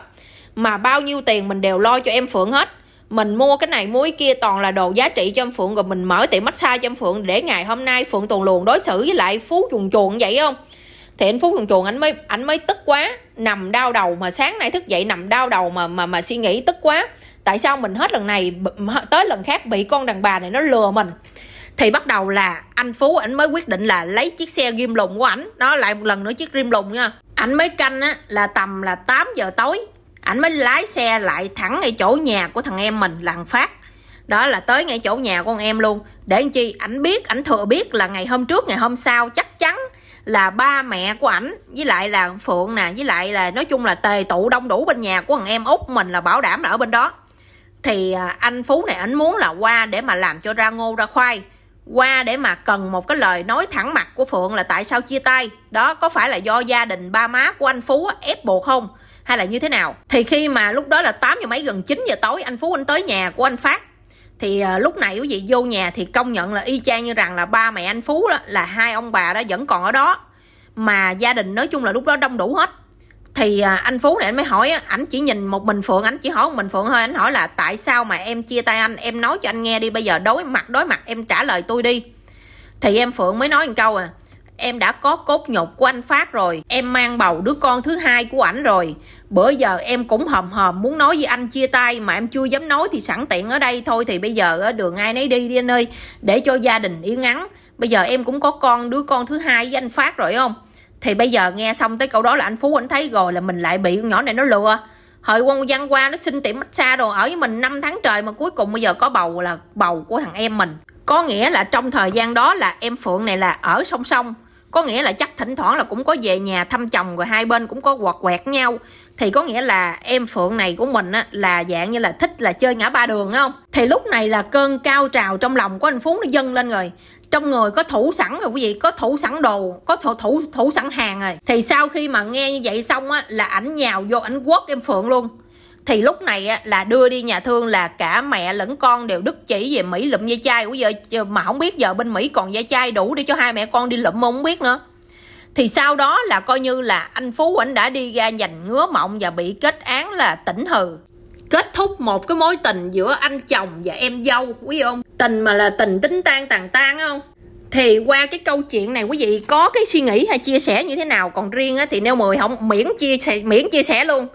mà bao nhiêu tiền mình đều lo cho em phượng hết mình mua cái này muối kia toàn là đồ giá trị cho em phượng rồi mình mở tiệm massage cho em phượng để ngày hôm nay phượng tuần luồn đối xử với lại phú chuồn chuồn vậy không thì anh phú chuồn chuồn anh mới anh mới tức quá nằm đau đầu mà sáng nay thức dậy nằm đau đầu mà mà mà suy nghĩ tức quá tại sao mình hết lần này tới lần khác bị con đàn bà này nó lừa mình thì bắt đầu là anh phú ảnh mới quyết định là lấy chiếc xe ghim lùng của ảnh nó lại một lần nữa chiếc rim lùng nha ảnh mới canh á là tầm là 8 giờ tối ảnh mới lái xe lại thẳng ngay chỗ nhà của thằng em mình là thằng Phát đó là tới ngay chỗ nhà con em luôn để anh chi ảnh biết ảnh thừa biết là ngày hôm trước ngày hôm sau chắc chắn là ba mẹ của ảnh với lại là phượng nè với lại là nói chung là tề tụ đông đủ bên nhà của thằng em út mình là bảo đảm là ở bên đó thì à, anh phú này ảnh muốn là qua để mà làm cho ra ngô ra khoai qua để mà cần một cái lời nói thẳng mặt của phượng là tại sao chia tay đó có phải là do gia đình ba má của anh phú ép buộc không hay là như thế nào thì khi mà lúc đó là 8 giờ mấy gần 9 giờ tối anh Phú anh tới nhà của anh Phát thì ờ, lúc này quý vị vô nhà thì công nhận là y chang như rằng là ba mẹ anh Phú đó là hai ông bà đó vẫn còn ở đó mà gia đình nói chung là lúc đó đông đủ hết thì ờ, anh Phú này anh mới hỏi ảnh chỉ nhìn một mình Phượng ảnh chỉ hỏi một mình Phượng thôi anh hỏi là tại sao mà em chia tay anh em nói cho anh nghe đi bây giờ đối mặt đối mặt em trả lời tôi đi thì em Phượng mới nói một câu à em đã có cốt nhục của anh Phát rồi, em mang bầu đứa con thứ hai của ảnh rồi. Bữa giờ em cũng hầm hầm muốn nói với anh chia tay mà em chưa dám nói thì sẵn tiện ở đây thôi thì bây giờ ở ờ, đường ai nấy đi đi anh ơi, để cho gia đình yên ngắn. Bây giờ em cũng có con đứa con thứ hai với anh Phát rồi không? Thì bây giờ nghe xong tới câu đó là anh Phú anh thấy rồi là mình lại bị con nhỏ này nó lừa. Hồi quân văn qua nó xin tiệm massage đồ ở với mình 5 tháng trời mà cuối cùng bây giờ có bầu là bầu của thằng em mình. Có nghĩa là trong thời gian đó là em Phượng này là ở song song có nghĩa là chắc thỉnh thoảng là cũng có về nhà thăm chồng rồi hai bên cũng có quạt quẹt nhau thì có nghĩa là em phượng này của mình á, là dạng như là thích là chơi ngã ba đường không thì lúc này là cơn cao trào trong lòng của anh phú nó dâng lên rồi trong người có thủ sẵn rồi quý vị có thủ sẵn đồ có thủ thủ, thủ sẵn hàng rồi thì sau khi mà nghe như vậy xong á là ảnh nhào vô ảnh quất em phượng luôn thì lúc này á, là đưa đi nhà thương là cả mẹ lẫn con đều đứt chỉ về Mỹ lụm dây chai của giờ mà không biết giờ bên Mỹ còn dây chai đủ để cho hai mẹ con đi lụm không biết nữa thì sau đó là coi như là anh Phú ảnh đã đi ra giành ngứa mộng và bị kết án là tỉnh hừ kết thúc một cái mối tình giữa anh chồng và em dâu quý ông tình mà là tình tính tan tàn tan không thì qua cái câu chuyện này quý vị có cái suy nghĩ hay chia sẻ như thế nào còn riêng á, thì nêu mười không miễn chia sẻ miễn chia sẻ luôn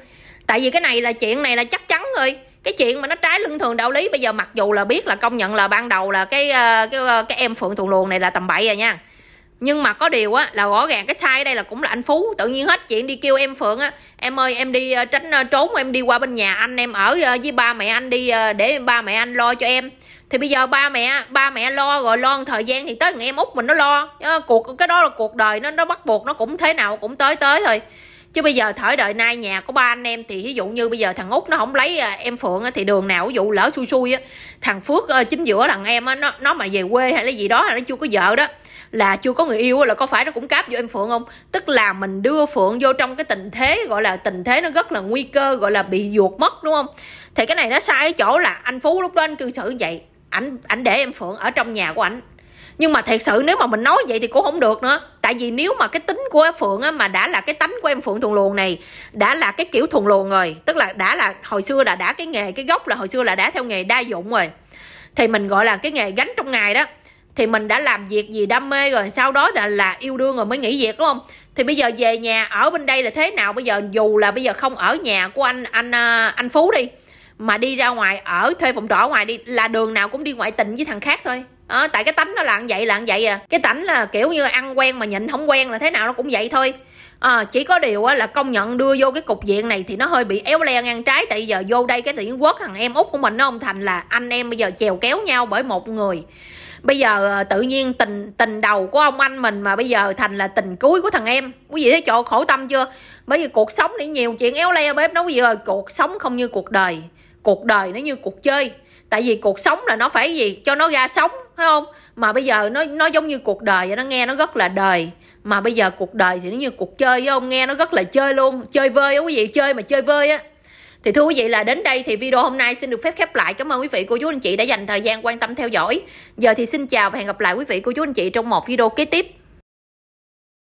tại vì cái này là chuyện này là chắc chắn rồi cái chuyện mà nó trái lưng thường đạo lý bây giờ mặc dù là biết là công nhận là ban đầu là cái ờ, cái ờ, cái em phượng thuận luồng này là tầm bậy rồi nha nhưng mà có điều á là rõ ràng cái sai đây là cũng là anh phú tự nhiên hết chuyện đi kêu em phượng á em ơi em đi ờ, tránh trốn em đi qua bên nhà anh em ở với ba mẹ anh đi để ba mẹ anh lo cho em thì bây giờ ba mẹ ba mẹ lo rồi lo một thời gian thì tới người em út mình nó lo cuộc cái đó là cuộc đời nó nó bắt buộc nó cũng thế nào cũng tới tới thôi chứ bây giờ thời đợi nay nhà có ba anh em thì ví dụ như bây giờ thằng út nó không lấy à, em phượng thì đường nào ví dụ lỡ xui xui á thằng phước ờ, chính giữa thằng em á nó nó mà về quê hay là gì đó là nó chưa có vợ đó là chưa có người yêu là có phải nó cũng cáp vô em phượng không tức là mình đưa phượng vô trong cái tình thế gọi là tình thế nó rất là nguy cơ gọi là bị ruột mất đúng không thì cái này nó sai ở chỗ là anh phú lúc đó anh cư xử vậy ảnh ảnh để em phượng ở trong nhà của ảnh nhưng mà thật sự nếu mà mình nói vậy thì cũng không được nữa tại vì nếu mà cái tính của em phượng á, mà đã là cái tánh của em phượng thuần luồn này đã là cái kiểu thuần luồn rồi tức là đã là hồi xưa là đã cái nghề cái gốc là hồi xưa là đã theo nghề đa dụng rồi thì mình gọi là cái nghề gánh trong ngày đó thì mình đã làm việc gì đam mê rồi sau đó là, là yêu đương rồi mới nghỉ việc đúng không thì bây giờ về nhà ở bên đây là thế nào bây giờ dù là bây giờ không ở nhà của anh anh à, anh phú đi mà đi ra ngoài ở thuê phòng trọ ngoài đi là đường nào cũng đi ngoại tình với thằng khác thôi à, tại cái tánh nó là ăn vậy là ăn vậy à cái tánh là kiểu như ăn quen mà nhịn không quen là thế nào nó cũng vậy thôi à, chỉ có điều là công nhận đưa vô cái cục diện này thì nó hơi bị éo le ngang trái tại giờ vô đây cái tự quốc thằng em út của mình nó ông thành là anh em bây giờ chèo kéo nhau bởi một người bây giờ ờ, tự nhiên tình tình đầu của ông anh mình mà bây giờ thành là tình cuối của thằng em quý vị thấy chỗ khổ tâm chưa bởi vì cuộc sống này nhiều chuyện éo le bếp nó bây giờ cuộc sống không như cuộc đời cuộc đời nó như cuộc chơi tại vì cuộc sống là nó phải gì cho nó ra sống phải không mà bây giờ nó nó giống như cuộc đời vậy nó nghe nó rất là đời mà bây giờ cuộc đời thì nó như cuộc chơi với ông nghe nó rất là chơi luôn chơi vơi á quý vị chơi mà chơi vơi á thì thưa quý vị là đến đây thì video hôm nay xin được phép khép lại cảm ơn quý vị cô chú anh chị đã dành thời gian quan tâm theo dõi giờ thì xin chào và hẹn gặp lại quý vị cô chú anh chị trong một video kế tiếp